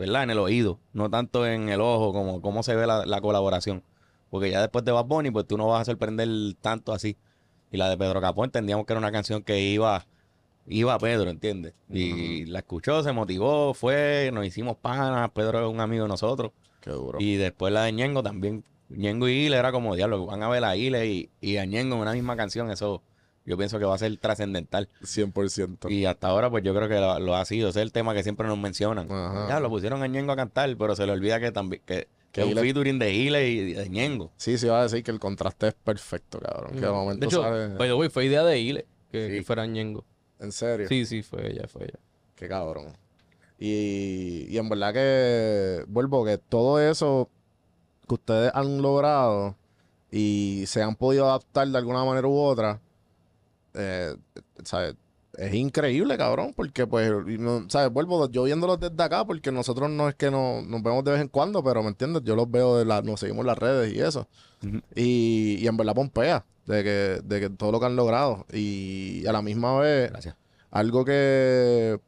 ¿verdad? En el oído, no tanto en el ojo, como cómo se ve la, colaboración. Porque ya después de Bad Bunny, pues tú no vas a sorprender tanto así. Y la de Pedro Capó entendíamos que era una canción que iba, iba a Pedro, ¿entiendes? Y la escuchó, se motivó, fue, nos hicimos panas, Pedro es un amigo de nosotros. Qué duro. Y después la de Ñengo también. Ñengo y Ile era como diablo, van a ver a Ile y, y a Ñengo en una misma canción, eso yo pienso que va a ser trascendental. 100%. Y hasta ahora, pues yo creo que lo, ha sido. Ese es el tema que siempre nos mencionan. Ya, lo pusieron a Ñengo a cantar, pero se le olvida que también... Que, que un featuring de Hile y de Ñengo. Sí, se sí, va a decir que el contraste es perfecto, cabrón. Que de mm. momento de hecho, pero, fue idea de Hile que, fuera Ñengo. ¿En serio? Sí, sí, fue ella, fue ella. Qué cabrón. Y, y en verdad que vuelvo que todo eso que ustedes han logrado y se han podido adaptar de alguna manera u otra eh, es increíble, cabrón, porque pues, ¿sabes? Vuelvo yo viéndolos desde acá, porque nosotros no es que nos vemos de vez en cuando, pero ¿me entiendes? Yo los veo, de la, nos seguimos las redes y eso. y, y, en verdad pompea de que, de que todo lo que han logrado. Y a la misma vez, algo que,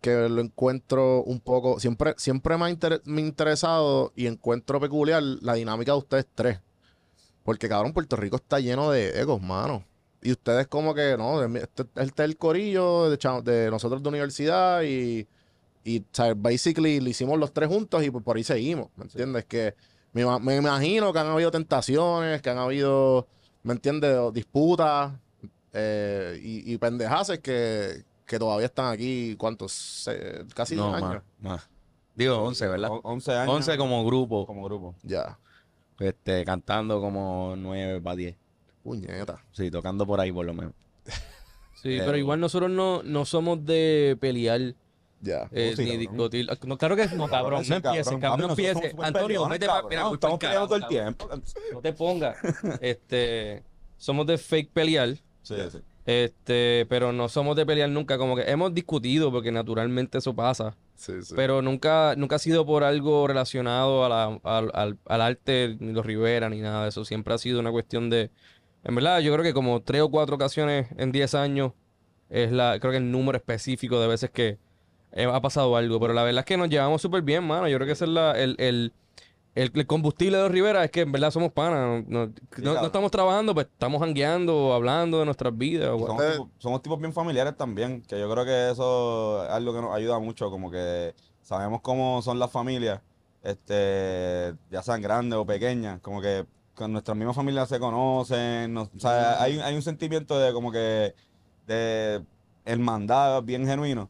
que lo encuentro un poco, siempre, siempre me ha interesado y encuentro peculiar la dinámica de ustedes tres. Porque, cabrón, Puerto Rico está lleno de egos, mano y ustedes como que, no, este, este, es el corillo de, de nosotros de universidad y, y basically lo hicimos los tres juntos y pues, por ahí seguimos, ¿me entiendes? Que me, imagino que han habido tentaciones, que han habido, ¿me entiendes? Disputas eh, y, y pendejaces que, todavía están aquí, ¿cuántos? casi dos años. Digo, once, ¿verdad? Once 11 años. 11 como grupo. Como grupo. Ya. Este, cantando como nueve para diez. Puñeta. Sí, tocando por ahí por lo menos. Sí, eh, pero igual nosotros no, no somos de pelear. Ya. Eh, ni discutir. Ah, no, claro que no, cabrón. No empieces, cabrón. No empieces. Antonio, no para. Mira, estamos peleando todo el tiempo. No te pongas. Este. Somos de fake pelear. Sí, sí. Este, pero no somos de pelear nunca, como que hemos discutido porque naturalmente eso pasa. Sí, sí. Pero nunca, nunca ha sido por algo relacionado al, al, al, arte ni los Rivera ni nada de eso. Siempre ha sido una cuestión de en verdad, yo creo que como tres o cuatro ocasiones en diez años es la, creo que el número específico de veces que ha pasado algo. Pero la verdad es que nos llevamos súper bien, mano. Yo creo que ese es el, el, combustible de Rivera, es que en verdad somos panas. No, estamos trabajando, pero pues estamos hangueando, hablando de nuestras vidas. Somos, tipos, somos, tipos bien familiares también, que yo creo que eso es algo que nos ayuda mucho, como que sabemos cómo son las familias, este, ya sean grandes o pequeñas, como que con nuestras mismas familias se conocen, o sea, hay, un sentimiento de como que de hermandad bien genuino,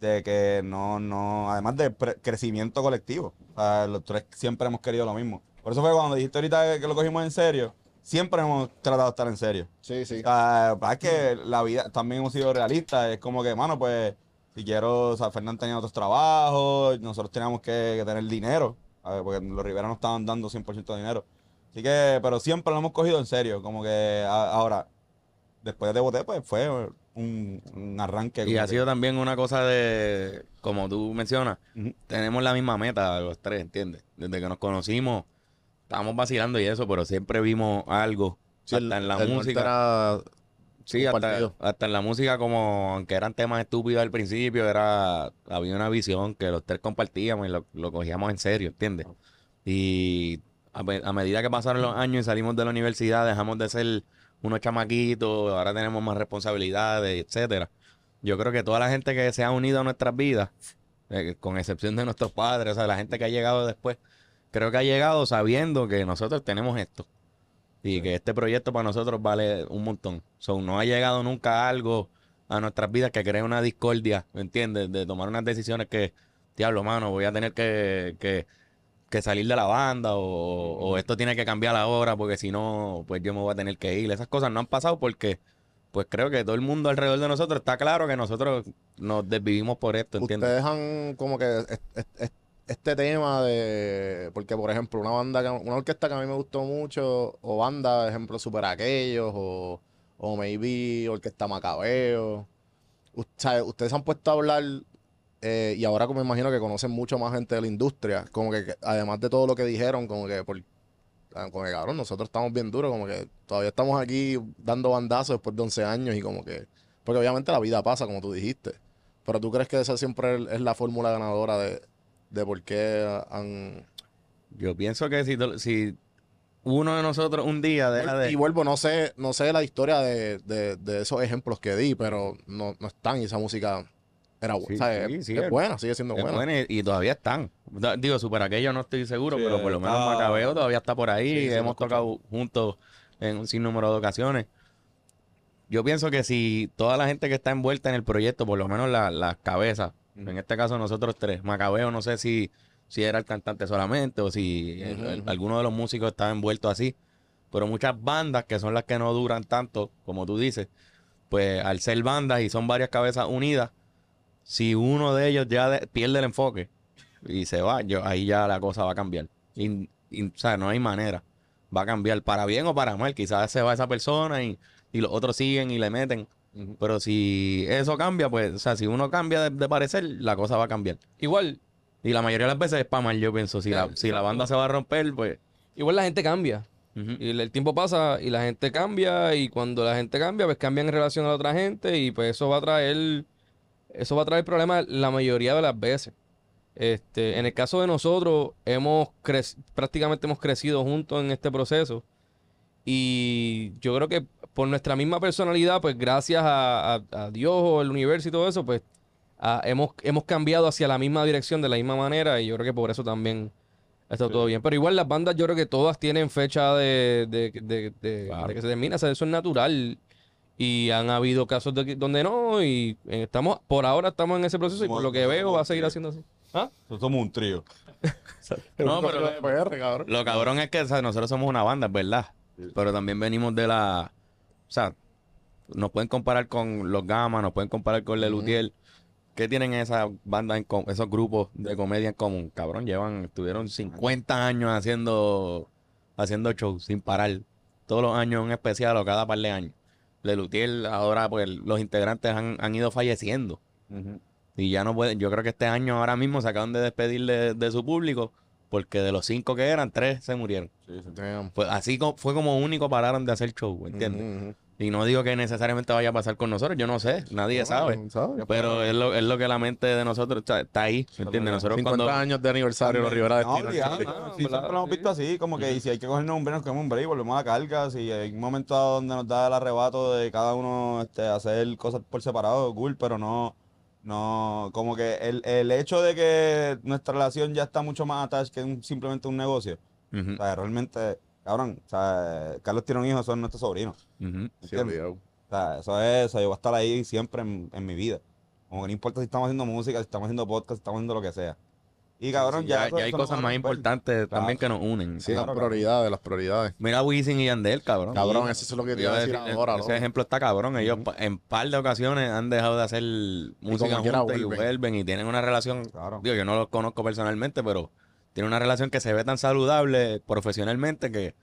de que no, no, además de crecimiento colectivo, o sea, los tres siempre hemos querido lo mismo. Por eso fue cuando dijiste ahorita que, lo cogimos en serio, siempre hemos tratado de estar en serio. Sí, sí. O sea, es que la vida también hemos sido realistas, es como que, mano, pues, si quiero, o sea, Fernando tenía otros trabajos, nosotros teníamos que, tener dinero, porque los Rivera no estaban dando 100% de dinero. Así que, pero siempre lo hemos cogido en serio. Como que ahora, después de Boté, pues fue un, arranque. Y ha sido también una cosa de, como tú mencionas, tenemos la misma meta los tres, ¿entiendes? Desde que nos conocimos, estábamos vacilando y eso, pero siempre vimos algo. hasta en la música. sí, hasta, en la música, como aunque eran temas estúpidos al principio, era había una visión que los tres compartíamos y lo, lo cogíamos en serio, ¿entiendes? Y a, medida que pasaron los años y salimos de la universidad, dejamos de ser unos chamaquitos, ahora tenemos más responsabilidades, etcétera. Yo creo que toda la gente que se ha unido a nuestras vidas, eh, con excepción de nuestros padres, o sea, la gente que ha llegado después, creo que ha llegado sabiendo que nosotros tenemos esto y que este proyecto para nosotros vale un montón. no ha llegado nunca algo a nuestras vidas que cree una discordia, ¿me entiendes? De tomar unas decisiones que, diablo, mano, voy a tener que que salir de la banda o, esto tiene que cambiar la ahora porque si no, pues yo me voy a tener que ir. Esas cosas no han pasado porque pues creo que todo el mundo alrededor de nosotros está claro que nosotros nos desvivimos por esto, ¿entiendes? Ustedes han como que este, tema de... Porque, por ejemplo, una banda, una orquesta que a mí me gustó mucho, o banda, de ejemplo, Super Aquellos, o, o Maybe, Orquesta Macabeo. ustedes han puesto a hablar eh, y ahora como me imagino que conocen mucho más gente de la industria, como que además de todo lo que dijeron, como que por, ah, cabrón, nosotros estamos bien duros, como que todavía estamos aquí dando bandazos después de 11 años y como que, porque obviamente la vida pasa, como tú dijiste, pero tú crees que esa siempre es la fórmula ganadora de, por qué han... Yo pienso que si, uno de nosotros un día deja de... Y vuelvo, no sé, no sé la historia de, esos ejemplos que di, pero no, no están y esa música era buena, sigue siendo buena. y, todavía están. Digo, super aquello no estoy seguro, pero por lo menos Macabeo todavía está por ahí. hemos tocado juntos en un sinnúmero de ocasiones. Yo pienso que si toda la gente que está envuelta en el proyecto, por lo menos las cabezas, en este caso nosotros tres, Macabeo, no sé si, si era el cantante solamente o si alguno de los músicos estaba envuelto así, pero muchas bandas que son las que no duran tanto, como tú dices, pues al ser bandas y son varias cabezas unidas, si uno de ellos ya pierde el enfoque y se va, yo, ahí ya la cosa va a cambiar. Y, o sea, no hay manera. Va a cambiar para bien o para mal. Quizás se va esa persona y, los otros siguen y le meten. Pero si eso cambia, pues, o sea, si uno cambia de, parecer, la cosa va a cambiar. Igual. Y la mayoría de las veces es para mal, yo pienso. Si, la, si la banda se va a romper, pues. Igual la gente cambia. Y el tiempo pasa y la gente cambia. Y cuando la gente cambia, pues cambian en relación a la otra gente. Y pues eso va a traer eso va a traer problemas la mayoría de las veces. Este, en el caso de nosotros, hemos prácticamente hemos crecido juntos en este proceso. Y yo creo que por nuestra misma personalidad, pues gracias a, Dios o el universo y todo eso, pues hemos, hemos cambiado hacia la misma dirección de la misma manera. Y yo creo que por eso también está todo bien. Pero igual las bandas, yo creo que todas tienen fecha de, de, de, que se termina. O sea, eso es natural y han habido casos de, donde no y estamos por ahora estamos en ese proceso y por lo que veo va a seguir haciendo así. ¿Ah? somos un trío. no, pero eh, este lo cabrón es que nosotros somos una banda, es verdad. Pero también venimos de la. O sea, nos pueden comparar con los Gamas, nos pueden comparar con el de ¿Qué tienen esas bandas, esos grupos de comedia en común? Cabrón, llevan, estuvieron 50 años haciendo, haciendo shows sin parar. Todos los años en especial o cada par de años de Lutiel ahora pues los integrantes han, ido falleciendo. Y ya no pueden, yo creo que este año ahora mismo se acaban de despedir de, su público, porque de los cinco que eran, tres se murieron. así fue como único pararon de hacer show, ¿entiendes? Y no digo que necesariamente vaya a pasar con nosotros, yo no sé, nadie sabe, Pero es lo, es lo, que la mente de nosotros está, ahí, entiendes? Nosotros 50 años de aniversario, los Rivera de No, Destino, ya, siempre lo hemos visto así, como que si hay que cogernos un break, nos cogemos un break, volvemos a cargas. Si hay un momento donde nos da el arrebato de cada uno este, hacer cosas por separado, cool, pero no. No, como que el, el hecho de que nuestra relación ya está mucho más attached que simplemente un negocio. O sea, realmente cabrón, o sea, Carlos tiene un hijo, son nuestros sobrinos. Uh o sea, eso es, eso, yo voy a estar ahí siempre en, mi vida. Como no importa si estamos haciendo música, si estamos haciendo podcast, si estamos haciendo lo que sea. Y cabrón, ya, hay cosas más importantes también que nos unen. Sí, las prioridades, las prioridades. Mira a Wisin y Yandel, cabrón. Cabrón, eso es lo que te iba decir ahora. Ese ejemplo está cabrón. Ellos en par de ocasiones han dejado de hacer música y y tienen una relación. Claro. Digo, yo no los conozco personalmente, pero tiene una relación que se ve tan saludable profesionalmente que,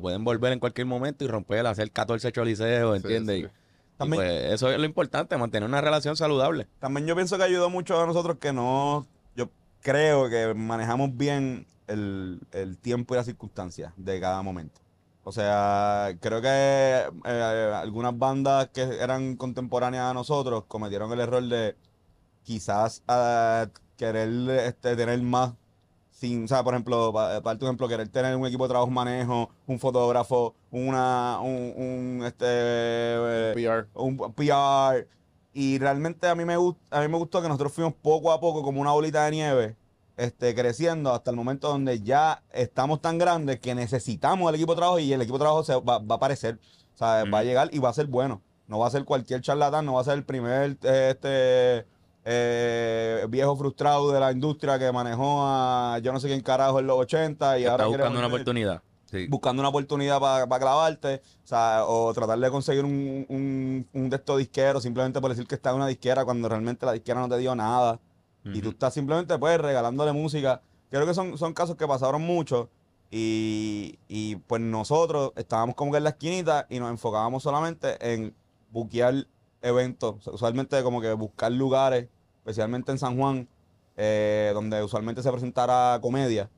pueden volver en cualquier momento y romper, hacer 14 choliseos, ¿entiendes? también, pues, eso es lo importante, mantener una relación saludable. También yo pienso que ayudó mucho a nosotros que no, yo creo que manejamos bien el, tiempo y las circunstancias de cada momento. O sea, creo que eh, algunas bandas que eran contemporáneas a nosotros cometieron el error de quizás ah, querer este, tener más o sea, por ejemplo, eh, para, ejemplo, querer tener un equipo de trabajo, un manejo, un fotógrafo, una, un, este, PR. un eh, PR. Y realmente a mí, me gusta a mí me gustó que nosotros fuimos poco a poco como una bolita de nieve este, creciendo hasta el momento donde ya estamos tan grandes que necesitamos el equipo de trabajo y el equipo de trabajo se va, a aparecer, o sea, va a llegar y va a ser bueno. No va a ser cualquier charlatán, no va a ser el primer eh, este, eh, viejo frustrado de la industria que manejó a yo no sé quién carajo en los 80 y Está ahora buscando una oportunidad. Buscando una oportunidad para grabarte clavarte, o, tratar de conseguir un, un, un de estos disquero simplemente por decir que está en una disquera cuando realmente la disquera no te dio nada. Y tú estás simplemente pues regalándole música. Creo que son, son casos que pasaron mucho y, y pues nosotros estábamos como que en la esquinita y nos enfocábamos solamente en buquear eventos, usualmente como que buscar lugares, especialmente en San Juan, eh, donde usualmente se presentara comedia.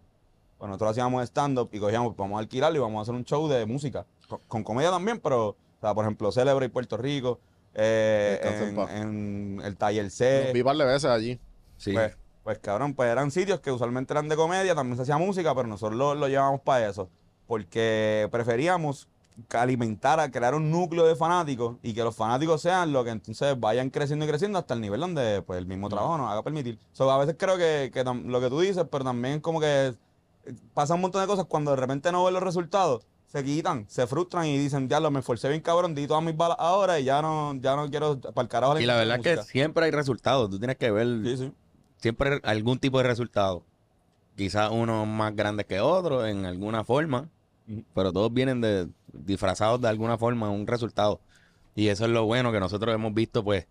Pues nosotros hacíamos stand-up y cogíamos, pues, vamos a alquilarlo y vamos a hacer un show de música. Con, comedia también, pero, o sea, por ejemplo, Celebre y Puerto Rico, eh, en, el Taller C. viva vi de veces allí. Sí. Pues, pues, cabrón, pues eran sitios que usualmente eran de comedia, también se hacía música, pero nosotros lo, lo llevamos para eso. Porque preferíamos alimentar a crear un núcleo de fanáticos y que los fanáticos sean Los que entonces vayan creciendo y creciendo hasta el nivel donde pues, el mismo trabajo nos haga permitir. So, a veces creo que, lo que tú dices, pero también como que eh, pasa un montón de cosas cuando de repente no ven los resultados, se quitan, se frustran y dicen, Ya lo me esforcé bien cabrón, di todas mis balas ahora y ya no, ya no quiero para el Y la verdad es que siempre hay resultados, tú tienes que ver sí, sí. siempre algún tipo de resultado. Quizás uno más grande que otro en alguna forma, pero todos vienen de disfrazados de alguna forma un resultado. Y eso es lo bueno que nosotros hemos visto, pues,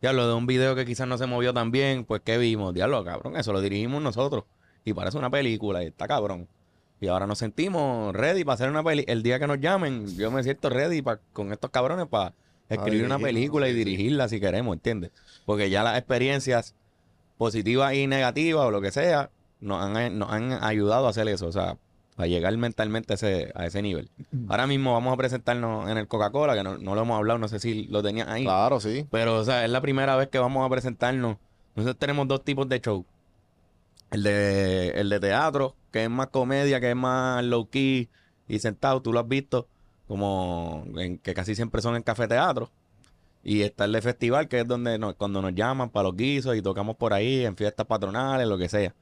diablo, de un video que quizás no se movió tan bien, pues, ¿qué vimos? Diablo, cabrón, eso lo dirigimos nosotros. Y parece una película, y está cabrón. Y ahora nos sentimos ready para hacer una peli. El día que nos llamen, yo me siento ready para, con estos cabrones para escribir una película y dirigirla si queremos, ¿entiendes? Porque ya las experiencias positivas y negativas o lo que sea, nos han, nos han ayudado a hacer eso. O sea, para llegar mentalmente a ese, nivel. Ahora mismo vamos a presentarnos en el Coca-Cola, que no, lo hemos hablado, no sé si lo tenías ahí. Claro, sí. Pero, o sea, es la primera vez que vamos a presentarnos. Nosotros tenemos dos tipos de show. El de, el de teatro, que es más comedia, que es más low-key y sentado, tú lo has visto, como que casi siempre son en café teatro. Y está el de festival, que es donde cuando nos llaman para los guisos y tocamos por ahí, en fiestas patronales, lo que sea.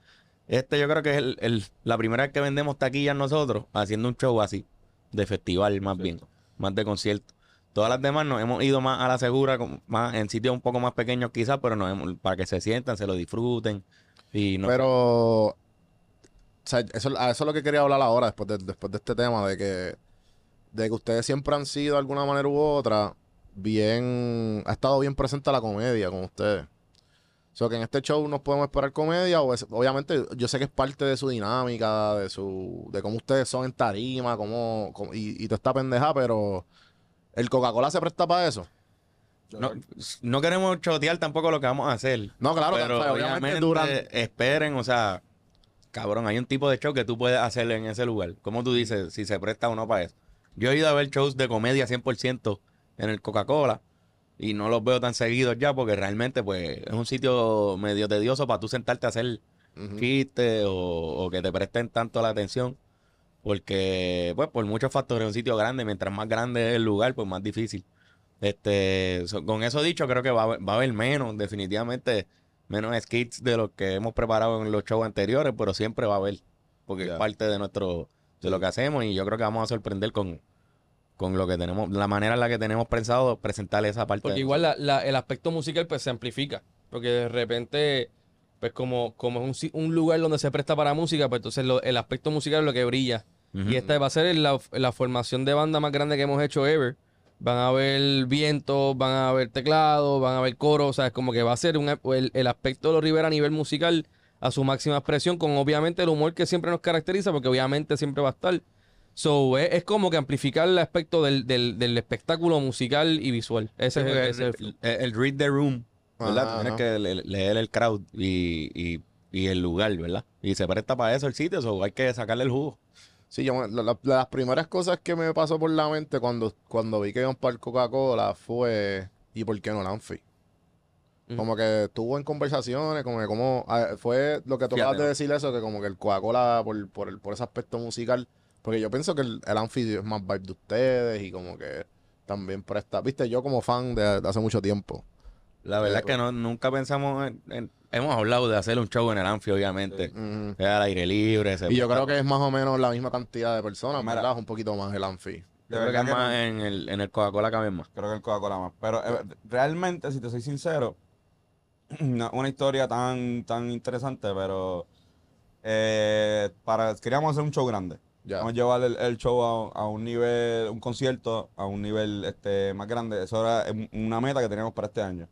Este yo creo que es el, la primera vez que vendemos taquillas nosotros haciendo un show así, de festival más bien, más de concierto. Todas las demás nos hemos ido más a la segura, más en sitios un poco más pequeños quizás, pero para que se sientan, se lo disfruten. Y no... Pero, eso, eso es lo que quería hablar ahora, después de, después de este tema, de que, de que ustedes siempre han sido de alguna manera u otra bien, ha estado bien presente la comedia con ustedes sea, que en este show no podemos esperar comedia, o obviamente yo sé que es parte de su dinámica, de su de cómo ustedes son en tarima, cómo, y, y toda esta pendeja, pero ¿el Coca-Cola se presta para eso? No, queremos chotear tampoco lo que vamos a hacer. No, claro, pero obviamente, esperen, o sea, cabrón, hay un tipo de show que tú puedes hacer en ese lugar. ¿Cómo tú dices, si se presta o no para eso. Yo he ido a ver shows de comedia 100% en el Coca-Cola y no los veo tan seguidos ya porque realmente pues es un sitio medio tedioso para tú sentarte a hacer uh o, que te presten tanto la atención porque pues por muchos factores es un sitio grande mientras más grande es el lugar pues más difícil este con eso dicho creo que va, a haber menos definitivamente menos skits de los que hemos preparado en los shows anteriores pero siempre va a haber porque es parte de nuestro de lo que hacemos y yo creo que vamos a sorprender con con lo que tenemos, la manera en la que tenemos pensado presentar esa parte. Porque igual el aspecto musical pues se amplifica, porque de repente, pues como, como es un, lugar donde se presta para música, pues entonces el aspecto musical es lo que brilla. Y esta va a ser la, formación de banda más grande que hemos hecho ever. Van a haber vientos, van a haber teclado van a haber coro o sea, es como que va a ser el, aspecto de los Rivera a nivel musical a su máxima expresión, con obviamente el humor que siempre nos caracteriza, porque obviamente siempre va a estar. So, es, como que amplificar el aspecto del, espectáculo musical y visual. Ese es el, el, read the room, ¿verdad? Tienes que leer el crowd y, el lugar, ¿verdad? Y se presta para eso el sitio, o hay que sacarle el jugo. Sí, yo, las primeras cosas que me pasó por la mente cuando, cuando vi que iban para el Coca-Cola fue, ¿y por qué no Lanfi? Como que estuvo en conversaciones, como que como, ah, fue lo que tocabas de decir eso, que como que el Coca-Cola por ese aspecto musical porque yo pienso que el, el es más vibe de ustedes y como que también presta. Viste, yo como fan de, hace mucho tiempo. La verdad es que nunca pensamos en, Hemos hablado de hacer un show en el anfi obviamente. Al aire libre. Y yo creo que es más o menos la misma cantidad de personas, Me es Un poquito más el anfi. de creo que es más en el, en el Coca-Cola caben más. Creo que el Coca-Cola más. Pero eh, realmente, si te soy sincero, una, historia tan, tan interesante, pero eh, para, queríamos hacer un show grande. Vamos a llevar el, show a, un nivel, un concierto a un nivel este, más grande. Esa era una meta que teníamos para este año.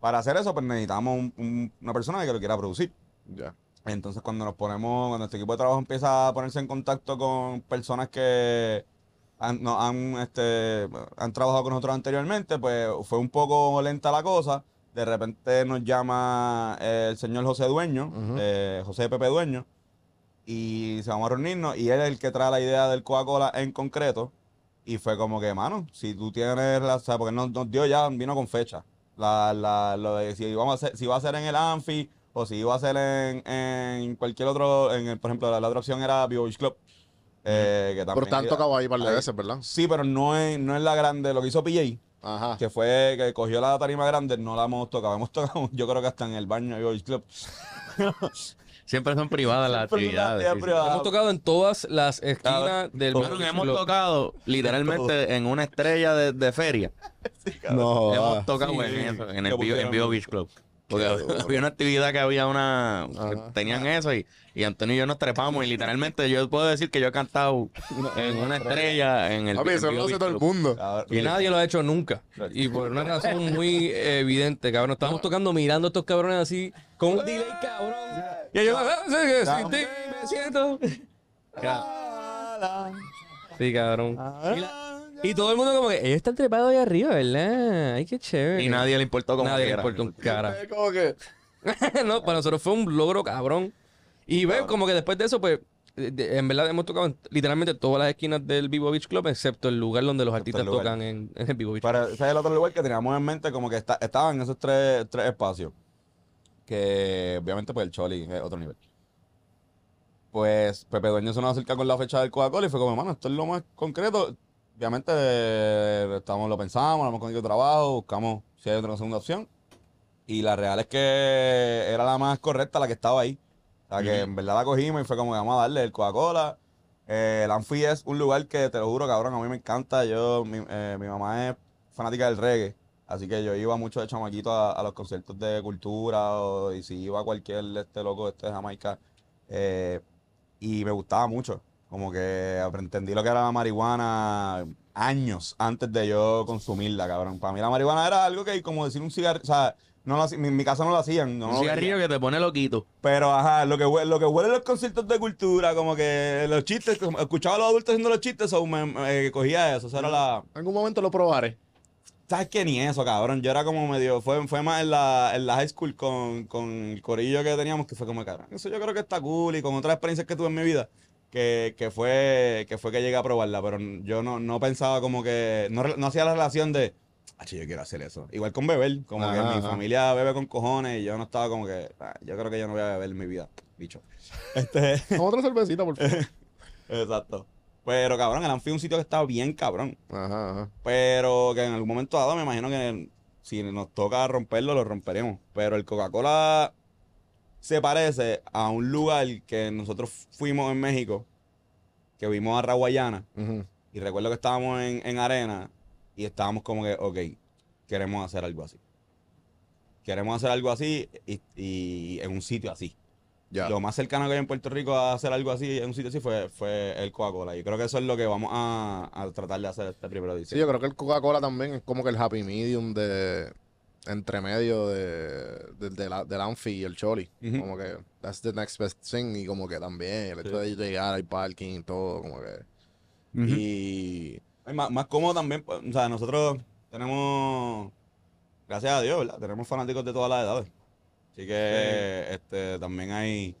Para hacer eso, pues necesitamos una persona que lo quiera producir. ya Entonces, cuando nos ponemos, cuando este equipo de trabajo empieza a ponerse en contacto con personas que han, no, han, este, trabajado con nosotros anteriormente, pues fue un poco lenta la cosa. De repente nos llama el señor José Dueño, eh, José Pepe Dueño, y se vamos a reunirnos y él es el que trae la idea del Coca-Cola en concreto y fue como que, mano, si tú tienes la, o porque nos, dio ya, vino con fecha, la, la, lo de si, vamos a si va a ser en el Anfi o si iba a ser en, cualquier otro, en el, por ejemplo, la, otra opción era Bio Club. Eh, que por tanto acabó ahí par de veces, ¿verdad? Sí, pero no es, no es la grande, lo que hizo PJ, que fue que cogió la tarima grande, no la hemos tocado. Hemos tocado, yo creo que hasta en el baño de B-Boys Club. Siempre son privadas las actividades. Hemos tocado en todas las esquinas del mundo. hemos tocado literalmente en una estrella de, de feria. No. Hemos tocado en el Bio Beach Club. Porque había una actividad que había una. tenían eso y, y Antonio y yo nos trepamos. Y literalmente yo puedo decir que yo he cantado en una estrella en el. eso lo hace todo el mundo. Y nadie lo ha hecho nunca. Y por una razón muy evidente, cabrón. Estábamos tocando mirando a estos cabrones así con un delay, cabrón. Y yo. Ah, me siento. Sí, cabrón. Ah. Y todo el mundo como que, ellos están trepados ahí arriba, ¿verdad? Ay, qué chévere. Y nadie le importó como Nadie le importó un cara. que... no, para nosotros fue un logro cabrón. Y ves, como que después de eso, pues, en verdad hemos tocado literalmente todas las esquinas del Vivo Beach Club, excepto el lugar donde los artistas tocan en, el Vivo Beach Club. Pero, es el otro lugar que teníamos en mente? Como que está, estaban esos tres, tres espacios. Que, obviamente, pues, el Choli es otro nivel pues Pepe Dueño se nos acerca con la fecha del Coca-Cola y fue como, hermano, esto es lo más concreto obviamente eh, lo pensamos, lo hemos conseguido trabajo, buscamos si hay otra segunda opción. Y la real es que era la más correcta, la que estaba ahí. La que en verdad la cogimos y fue como, vamos a darle el Coca-Cola. Eh, el Anfi es un lugar que, te lo juro, cabrón, a mí me encanta. Yo, mi, eh, mamá es fanática del reggae. Así que yo iba mucho de chamaquito a, los conciertos de cultura y si iba a cualquier este loco este de Jamaica. y me gustaba mucho. Como que entendí lo que era la marihuana años antes de yo consumirla, cabrón. Para mí la marihuana era algo que, como decir un cigarro, o sea, no en mi casa no lo hacían. un cigarrillo que te pone loquito. Pero, ajá, lo que, huele, lo que huele los conciertos de cultura, como que los chistes, escuchaba a los adultos haciendo los chistes, o me, eh, cogía eso. En algún momento lo probaré. ¿Sabes qué? Ni eso, cabrón. Yo era como medio. Fue, fue más en la, high school con, con el corillo que teníamos, que fue como, cabrón, eso yo creo que está cool y con otras experiencias que tuve en mi vida que, fue, que fue que llegué a probarla, pero yo no, pensaba como que, no, hacía la relación de, ah, yo quiero hacer eso. Igual con beber, como que mi familia bebe con cojones y yo no estaba como que, ah, yo creo que yo no voy a beber en mi vida, bicho. Este, Otra cervecita, por favor. Exacto. Pero cabrón, el Anfi es un sitio que estaba bien cabrón. Ajá, ajá. Pero que en algún momento dado me imagino que si nos toca romperlo, lo romperemos. Pero el Coca-Cola se parece a un lugar que nosotros fuimos en México, que vimos a Raguayana. Y recuerdo que estábamos en, arena y estábamos como que, ok, queremos hacer algo así. Queremos hacer algo así y, en un sitio así. Lo más cercano que hay en Puerto Rico a hacer algo así en un sitio así fue, fue el Coca-Cola. Y creo que eso es lo que vamos a, a tratar de hacer este primer edición. Sí, yo creo que el Coca-Cola también es como que el happy medium de, entre medio de, la, del Anfi y el Choli. Como que, that's the next best thing. Y como que también, el hecho de llegar al parking y todo, como que. Y. más, más cómodo también, pues, o sea, nosotros tenemos. Gracias a Dios, ¿verdad? Tenemos fanáticos de todas las edades. Así que este, también hay,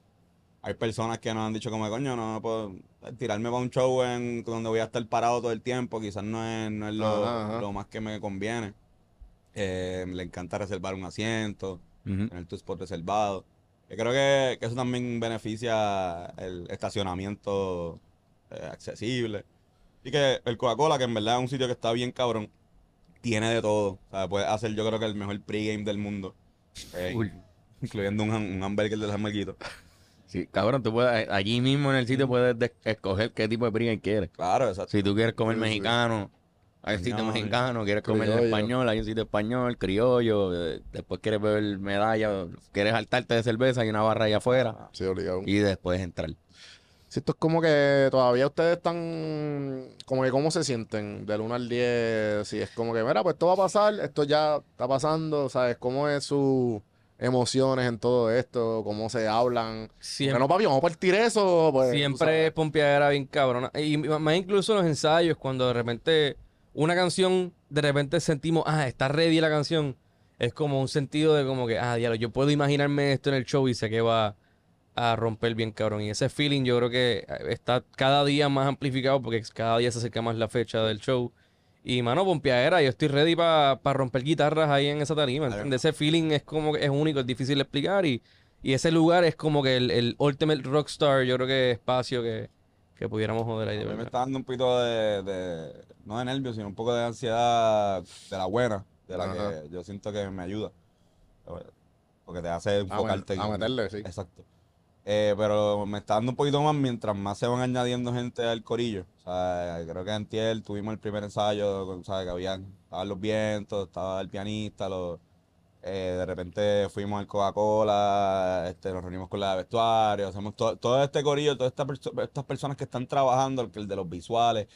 hay personas que nos han dicho como, coño, no puedo tirarme para un show en, donde voy a estar parado todo el tiempo, quizás no es, no es lo, lo más que me conviene. Eh, le encanta reservar un asiento, en el tener tu spot reservado. Yo creo que, eso también beneficia el estacionamiento eh, accesible. Y que el Coca-Cola, que en verdad es un sitio que está bien cabrón, tiene de todo. O sea, hacer yo creo que el mejor pregame del mundo. Eh, incluyendo un, un hamburger de los Sí, cabrón, tú puedes, allí mismo en el sitio mm. puedes escoger qué tipo de pregame quieres. Claro, exacto. Si tú quieres comer mexicano, hay un sitio mexicano, quieres comer español, hay un sitio español, criollo, eh, después quieres beber medalla, quieres saltarte de cerveza, hay una barra ahí afuera. Ah, sí, obligado. Y después entrar. Si esto es como que todavía ustedes están, como que cómo se sienten del 1 al 10, si es como que, mira, pues esto va a pasar, esto ya está pasando, ¿sabes? ¿Cómo es su emociones en todo esto, cómo se hablan. Pero no, papi, vamos a partir eso. Pues, siempre es era bien cabrona. Y más incluso los ensayos, cuando de repente una canción, de repente sentimos, ah, está ready la canción. Es como un sentido de como que, ah, diablo, yo puedo imaginarme esto en el show y sé que va a romper bien cabrón. Y ese feeling yo creo que eh, está cada día más amplificado porque cada día se acerca más la fecha del show. Y mano, pompeadera, yo estoy ready para romper guitarras ahí en esa tarima. Ese feeling es como que es único, es difícil de explicar. Y, y ese lugar es como que el, el Ultimate Rockstar, yo creo que espacio que, que pudiéramos joder ahí a mí me está dando un poquito de, de, no de nervios, sino un poco de ansiedad de la buena, de la que yo siento que me ayuda. Porque te hace enfocarte. A, en, a meterle, sí. Exacto. Eh, pero me está dando un poquito más mientras más se van añadiendo gente al corillo. O sea, creo que antier tuvimos el primer ensayo, sabes, que habían, estaban los vientos, estaba el pianista, los eh, de repente fuimos al Coca-Cola, este, nos reunimos con la de vestuario, hacemos todo este corillo, todas estas estas personas que están trabajando, el, el de los visuales,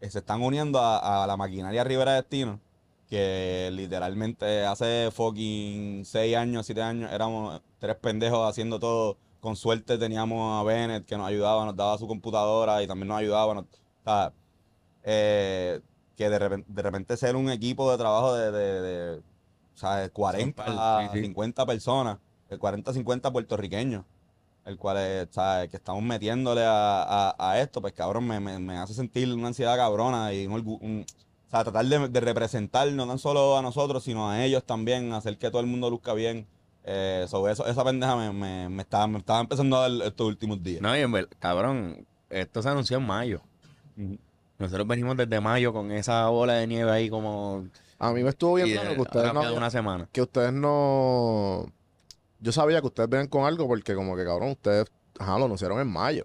eh, se están uniendo a, la maquinaria Rivera Destino, que literalmente hace fucking seis años, siete años, éramos tres pendejos haciendo todo. Con suerte teníamos a Bennett que nos ayudaba, nos daba su computadora y también nos ayudaba. Eh, que de repente, ser un equipo de trabajo de o sea, 40, 50 personas, de 40, 50 puertorriqueños, el cual eh, que estamos metiéndole a, esto, pues cabrón, me, hace sentir una ansiedad cabrona y un, o sea, tratar de, de representarnos no tan solo a nosotros, sino a ellos también, hacer que todo el mundo luzca bien. Eh, sobre eso, esa pendeja me, me, estaba, me estaba empezando a dar estos últimos días. No, y en cabrón, esto se anunció en mayo. Nosotros venimos desde mayo con esa bola de nieve ahí como a mí me estuvo bien eh, que ustedes no. Que ustedes no. Yo sabía que ustedes venían con algo porque, como que cabrón, ustedes ajá, lo anunciaron en mayo.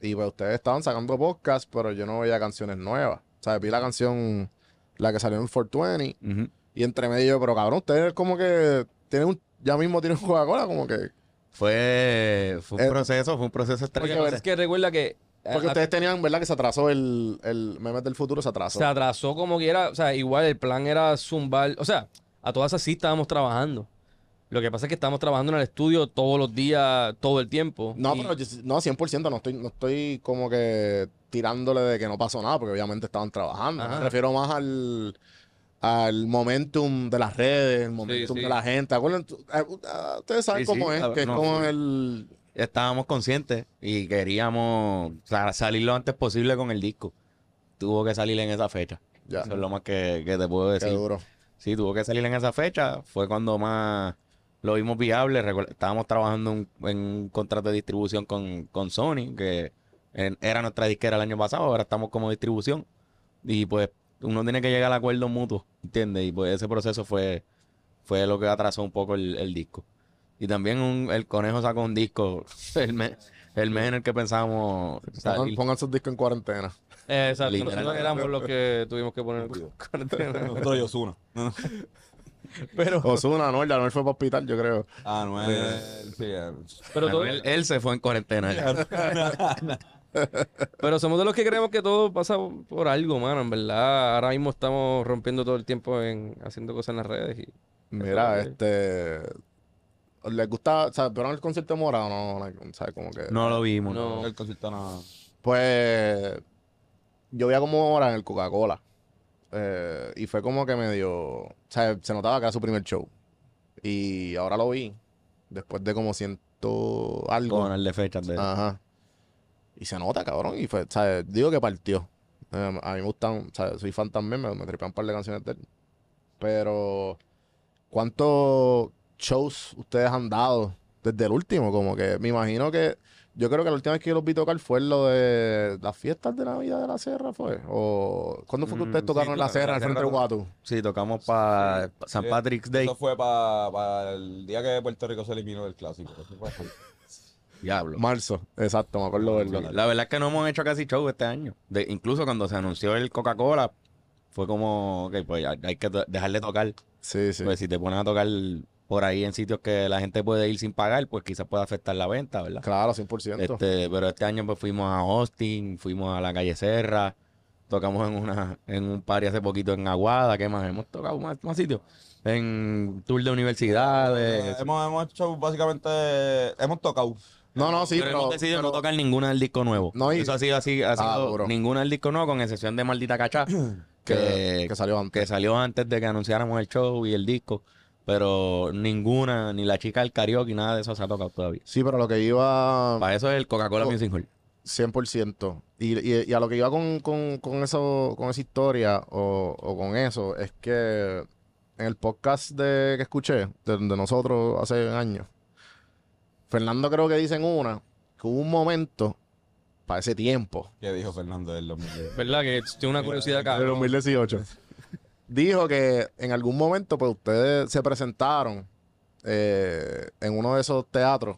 Y pues ustedes estaban sacando podcast, pero yo no veía canciones nuevas. O sea, vi la canción, la que salió en 420. Twenty Y entre medio, pero cabrón, ustedes como que tienen un, ya mismo tienen Coca-Cola, como que. Fue, fue un eh, proceso, fue un proceso extraño. es que recuerda que eh, porque ustedes tenían, ¿verdad? Que se atrasó el, el Memes del Futuro, se atrasó. Se atrasó como que era, O sea, igual el plan era zumbar. O sea, a todas así estábamos trabajando. Lo que pasa es que estábamos trabajando en el estudio todos los días, todo el tiempo. No, pero no, 100%, no estoy, no estoy como que tirándole de que no pasó nada, porque obviamente estaban trabajando. Me refiero más al, al momentum de las redes, el momentum de la gente. Eh, ustedes saben cómo es, que es como el estábamos conscientes y queríamos salir lo antes posible con el disco. Tuvo que salir en esa fecha. Eso es lo más que, te puedo decir. Sí, tuvo que salir en esa fecha. Fue cuando más lo vimos viable. estábamos trabajando en un contrato de distribución con, Sony, que era nuestra disquera el año pasado. Ahora estamos como distribución. Y pues uno tiene que llegar al acuerdo mutuo, ¿entiendes? Y pues ese proceso fue, fue lo que atrasó un poco el disco. Y también el conejo sacó un disco. El mes, en el que pensábamos. Pongan, pongan sus discos en cuarentena. exacto. Nosotros éramos los que tuvimos que poner en cuarentena. Nosotros y Osuna. Pero... Osuna, no, el fue para hospital, yo creo. Ah, no, él, Pero él, se fue en cuarentena. Pero somos de los que creemos que todo pasa por algo, mano. En verdad, ahora mismo estamos rompiendo todo el tiempo en haciendo cosas en las redes. Mira, este les gustaba, o sea, el concierto de Morado? No, no, ¿sabes? Como que. No lo vimos, no. El concierto nada. Pues. Yo a como Mora en el Coca-Cola. Eh, y fue como que me dio. O sea, se notaba que era su primer show. Y ahora lo vi. Después de como ciento algo. Con el de fechas de. Ajá. Y se nota, cabrón. Y fue, ¿sabes? Digo que partió. Em, a mí me gustan, sea, Soy fan también, me, me tripean un par de canciones de él. Pero. ¿Cuánto shows ustedes han dado desde el último? Como que me imagino que yo creo que la última vez que yo los vi tocar fue lo de las fiestas de Navidad de la Sierra, ¿fue? ¿O cuándo fue que mm, ustedes tocaron en la Sierra, al frente de Sí, tocamos para San Patrick's Day. Eso fue para el día que Puerto Rico se eliminó del Clásico. Diablo. Marzo, exacto, me acuerdo del la verdad es que no hemos hecho casi show este año. De, incluso cuando se anunció el Coca-Cola, fue como, ok, pues hay que dejarle tocar. Sí, sí. Pues si te pones a tocar por ahí en sitios que la gente puede ir sin pagar, pues quizás pueda afectar la venta, ¿verdad? Claro, 100%. Este, pero este año pues fuimos a Austin, fuimos a la calle Serra, tocamos en una en un party hace poquito en Aguada, ¿qué más? Hemos tocado más, sitios. En tour de universidades. Eh, hemos, hecho básicamente, hemos tocado. No, no, sí, pero... hemos decidido no tocar ninguna del disco nuevo. Eso ha sido así, ha ah, sido ninguna del disco nuevo, con excepción de Maldita Cachá. que, que, salió que salió antes de que anunciáramos el show y el disco. Pero ninguna, ni la chica del karaoke, nada de eso se ha tocado todavía. Sí, pero lo que iba... Para eso es el Coca-Cola oh, Music Hall. 100%. Y, y, a lo que iba con, eso, con esa historia o, con eso, es que en el podcast de, que escuché de, nosotros hace años, Fernando creo que dice en una que hubo un momento para ese tiempo. ¿Qué dijo Fernando del 2018? ¿Verdad? Que tengo una curiosidad acá. Del 2018 dijo que en algún momento, pues ustedes se presentaron eh, en uno de esos teatros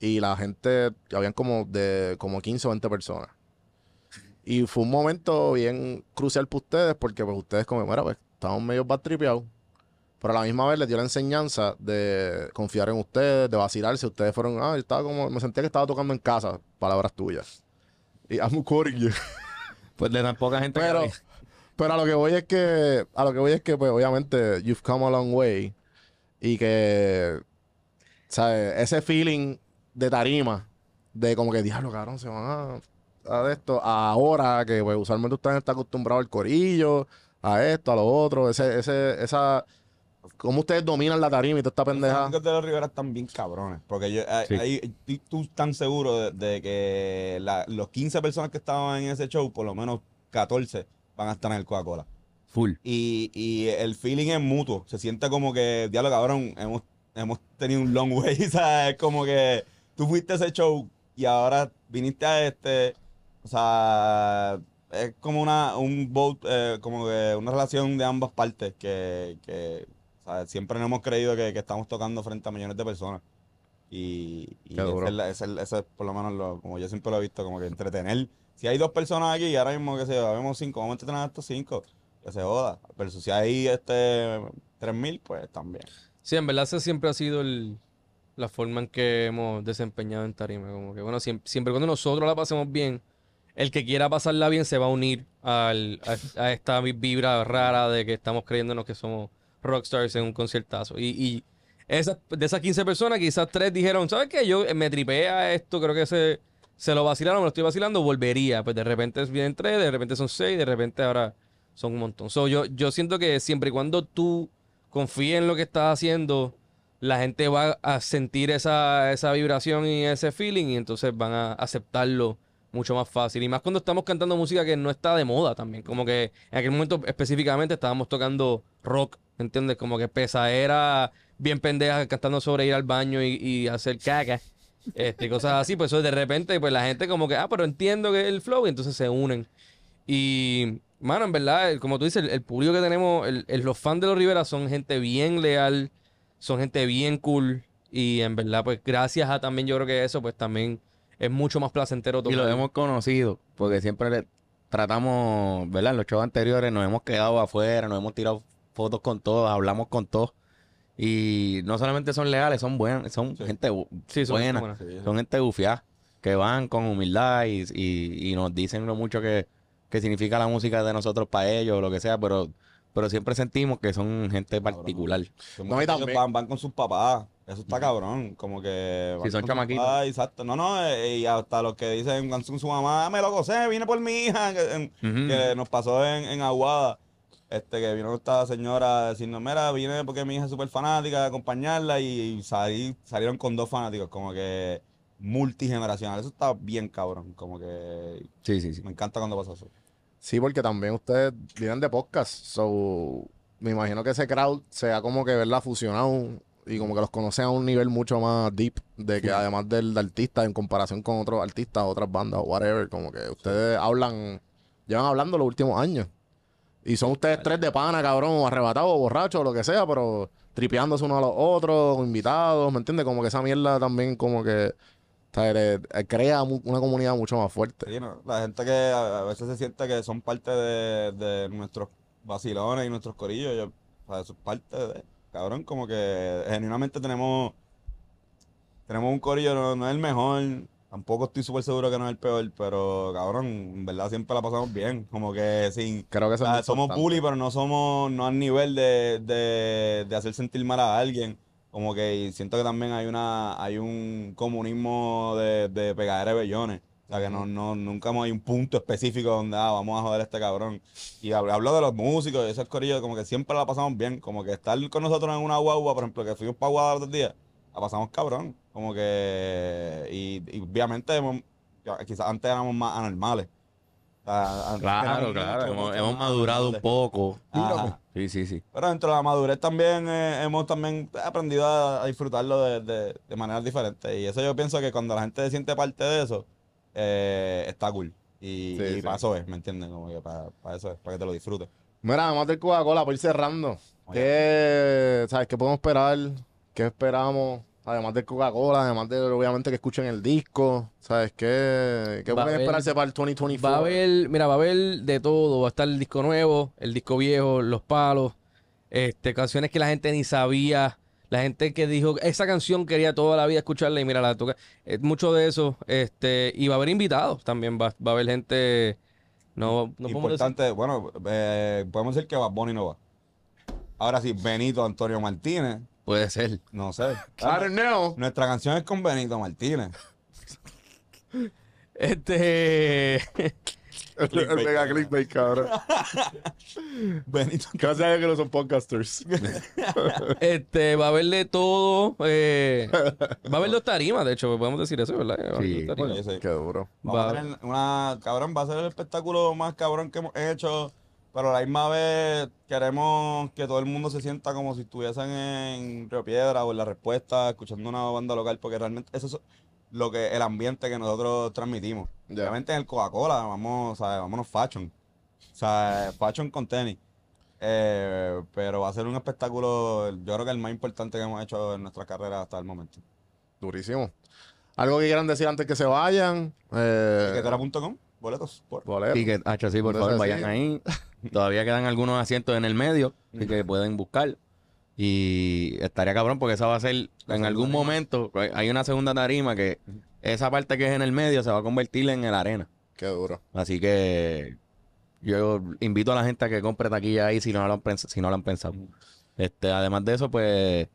y la gente, habían como de como 15 o 20 personas. Y fue un momento bien crucial para ustedes porque pues ustedes como, bueno pues estaban medio batripeados. Pero a la misma vez les dio la enseñanza de confiar en ustedes, de vacilarse. Ustedes fueron, ah, yo estaba como, me sentía que estaba tocando en casa, palabras tuyas. Y I'm recording you. Pues de tan poca gente. Pero, que pero a lo que voy es que, a lo que voy es que, pues, obviamente, you've come a long way. Y que, ¿sabes? Ese feeling de tarima, de como que, diablo, cabrón, se van a, a esto. Ahora que, pues, usualmente usted está acostumbrado al corillo, a esto, a lo otro. Ese, ese, esa... ¿Cómo ustedes dominan la tarima y toda esta pendeja? Los de los Rivera están bien cabrones. Porque yo, eh, tú tan seguro de, que los 15 personas que estaban en ese show, por lo menos 14, van a estar en el Coca-Cola. Full. Y, y, el feeling es mutuo. Se siente como que, diálogo, cabrón, hemos, hemos tenido un long way, ¿sabes? Como que tú fuiste a ese show y ahora viniste a este. O sea, es como una, un boat, eh, como que una relación de ambas partes que, que siempre no hemos creído que, estamos tocando frente a millones de personas. Y, y es, por lo menos, como yo siempre lo he visto, como que entretener si hay dos personas aquí, y ahora mismo que se vemos cinco, vamos a entrenar a estos cinco, que se joda. Pero si hay este 3000, pues también. Sí, en verdad, siempre ha sido la forma en que hemos desempeñado en Tarima. Como que, bueno, siempre, cuando nosotros la pasemos bien, el que quiera pasarla bien se va a unir a, esta vibra rara de que estamos creyéndonos que somos rockstars en un conciertazo. Y, de esas 15 personas, quizás tres dijeron, ¿sabes qué? Yo eh, me tripea esto, creo que ese se lo vacilaron, me lo estoy vacilando, volvería. Pues de repente vienen tres, de repente son seis, de repente ahora son un montón. yo, yo siento que siempre y cuando tú confíes en lo que estás haciendo, la gente va a sentir esa, esa vibración y ese feeling y entonces van a aceptarlo mucho más fácil. Y más cuando estamos cantando música que no está de moda también. Como que en aquel momento específicamente estábamos tocando rock, ¿entiendes? Como que pesa era bien pendeja, cantando sobre ir al baño y, y hacer caca este, cosas así, pues eso de repente, pues la gente como que, ah, pero entiendo que es el flow, y entonces se unen. Y, mano, en verdad, como tú dices, el, público que tenemos, los fans de los Rivera son gente bien leal, son gente bien cool, y en verdad, pues gracias a también, yo creo que eso, pues también es mucho más placentero todo. Y lo hemos conocido, porque siempre tratamos, ¿verdad? En los shows anteriores nos hemos quedado afuera, nos hemos tirado fotos con todos, hablamos con todos. Y no solamente son leales, son buenas, son gente buena, son gente bufiada, que van con humildad y, nos dicen lo mucho que, significa la música de nosotros para ellos, o lo que sea, pero, pero siempre sentimos que son gente particular. No, Van, con sus papás, eso está cabrón, como que... Si son chamaquitos. exacto, no, no, eh, y hasta los que dicen su mamá, ah, me lo cosé, vine por mi hija, que, nos pasó en, en Aguada este, que vino esta señora Diciendo mira, vine porque mi hija es súper fanática, De acompañarla y salí, salieron con dos fanáticos, como que multigeneracional. Eso está bien cabrón, como que... Sí, sí, sí. Me encanta cuando pasa eso. Sí, porque también ustedes vienen de podcast, so me imagino que ese crowd sea como que verla fusionado y como que los conoce a un nivel mucho más deep de que además del, artista en comparación con otros artistas, otras bandas o whatever, como que ustedes hablan, llevan hablando los últimos años. Y son ustedes tres de pana, cabrón, o arrebatados, borrachos, lo que sea, pero tripeándose uno a los otros, invitados, ¿me entiendes? Como que esa mierda también como que o eh, crea una comunidad mucho más fuerte. Sí, la gente que a, veces se siente que son parte de, nuestros vacilones y nuestros corillos, yo, o es parte de, cabrón, como que genuinamente tenemos tenemos un corillo, no es el mejor, Tampoco estoy súper seguro que no es el peor, pero cabrón, en verdad siempre la pasamos bien. Como que sí, Creo que ah, somos bully, pero no somos, no al nivel de, hacer sentir mal a alguien como que siento que también hay una hay un comunismo de, de pegadera de O sea, que no, no, nunca hay un punto específico donde ah, vamos a joder a este cabrón. Y hablo, de los músicos y esos corillos, como que siempre la pasamos bien. Como que estar con nosotros en una guagua, por ejemplo, que fuimos para Guadalajara los días, la pasamos cabrón. Como que. Y, y obviamente, quizás antes éramos más anormales. claro, claro, hemos, madurado un poco. Ajá. Sí, sí, sí. Pero dentro de la madurez también eh, hemos también aprendido a, disfrutarlo de, de, maneras diferentes. Y eso yo pienso que cuando la gente siente parte de eso, eh, está cool. Y, para eso es, ¿me entiendes? Como para, eso es, para que te lo disfrutes. Mira, vamos a hacer Coca-Cola por ir cerrando. ¿Sabes qué podemos esperar ¿Qué esperamos? Además de Coca-Cola, además de obviamente que escuchen el disco, ¿sabes qué? ¿Qué pueden esperarse para el 2024? Va a haber, mira, va a haber de todo. Va a estar el disco nuevo, el disco viejo, los palos, este, canciones que la gente ni sabía. La gente que dijo, esa canción quería toda la vida escucharla y mira, la toca. Es eh, mucho de eso. Este, y va a haber invitados también. Va, a haber gente. No, no Importante, bueno, eh, podemos decir que va Bonnie no va. Ahora sí, Benito Antonio Martínez Puede ser. No sé. I don't know. Nuestra canción es con Benito Martínez. Este. El, mega clickbait, cabrón. Benito. Casi que no son podcasters. este, va a verle todo. Eh, va a ver dos tarimas, de hecho, podemos decir eso, ¿verdad? sí, qué duro. va. a haber una, cabrón, va a ser el espectáculo más cabrón que hemos hecho pero a la misma vez queremos que todo el mundo se sienta como si estuviesen en Río Piedra o en La Respuesta, escuchando una banda local, porque realmente eso es lo que el ambiente que nosotros transmitimos. Realmente en el Coca-Cola, vamos, vámonos fashion. O sea, fashion con tenis. Eh, pero va a ser un espectáculo, yo creo que el más importante que hemos hecho en nuestra carrera hasta el momento. Durísimo. ¿Algo que quieran decir antes que se vayan? Eh, Boletos. Por... Boletos. sí, por favor, vayan ahí. Todavía quedan algunos asientos en el medio y que pueden buscar. Y estaría cabrón porque esa va a ser, en algún momento, hay una segunda tarima que esa parte que es en el medio se va a convertir en el arena. Qué duro. Así que yo invito a la gente a que compre taquilla ahí si no lo han, si no lo han pensado. Este, además de eso, pues,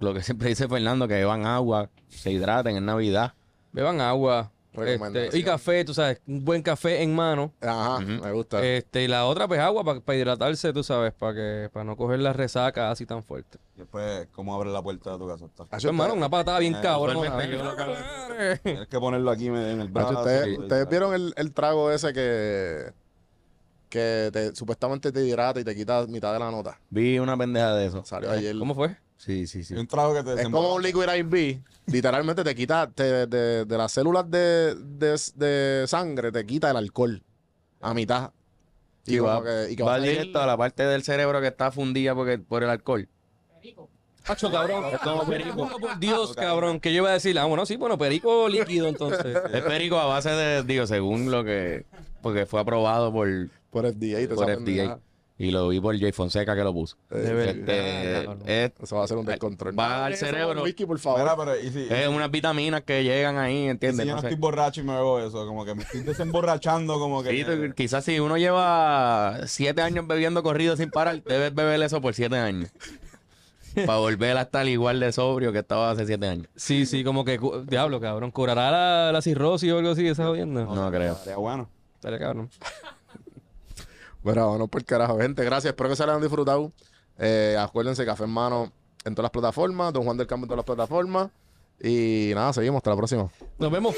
lo que siempre dice Fernando, que beban agua, se hidraten en Navidad. Beban agua, este, y café, tú sabes, un buen café en mano. Ajá, me gusta. Este, y la otra, pues agua para hidratarse, tú sabes, para que para no coger la resaca así tan fuerte. Y después, ¿cómo abre la puerta de tu casa? Está hermano, una patada bien cabra. Eh, cabrón. Tienes que ponerlo aquí en el brazo. ¿Ustedes, vieron el, el, trago ese que, que supuestamente te hidrata y te quita mitad de la nota? Vi una pendeja de eso. ¿Cómo fue? Sí, sí, sí. Es como un liquid IV. Literalmente te quita te- de, de- las células de, de- sangre, te quita el alcohol a mitad. Y, va, y va directo a la parte del cerebro que está fundida porque, por el alcohol. Perico, Pacho, cabrón. No, perico. Dios, ah, cabrón. Que yo iba a decir, ah, bueno, sí, bueno, perico líquido, entonces. Es perico a base de, digo, según lo que, porque fue aprobado por, por FDA. te por y lo vi por Jay Fonseca que lo puso. Eh, de verdad. Este, ah, eso va a ser un descontrol. Va al cerebro. por favor. es unas vitaminas que llegan ahí, ¿entiendes? si yo no estoy borracho y me bebo eso, como que me estoy desemborrachando, como que. quizás si uno lleva siete años bebiendo corrido sin parar, debe beber eso por siete años. para volver a estar igual de sobrio que estaba hace siete años. Sí, sí, como que, diablo, cabrón, ¿curará la, cirrosis o algo así? ¿Estás oyendo? No, creo. Estaría bueno. Estaría cabrón. Bueno, no por carajo, gente. Gracias, espero que se hayan disfrutado. Eh, acuérdense, Café en Mano en todas las plataformas, Don Juan del Campo en todas las plataformas. Y nada, seguimos, hasta la próxima. Nos vemos.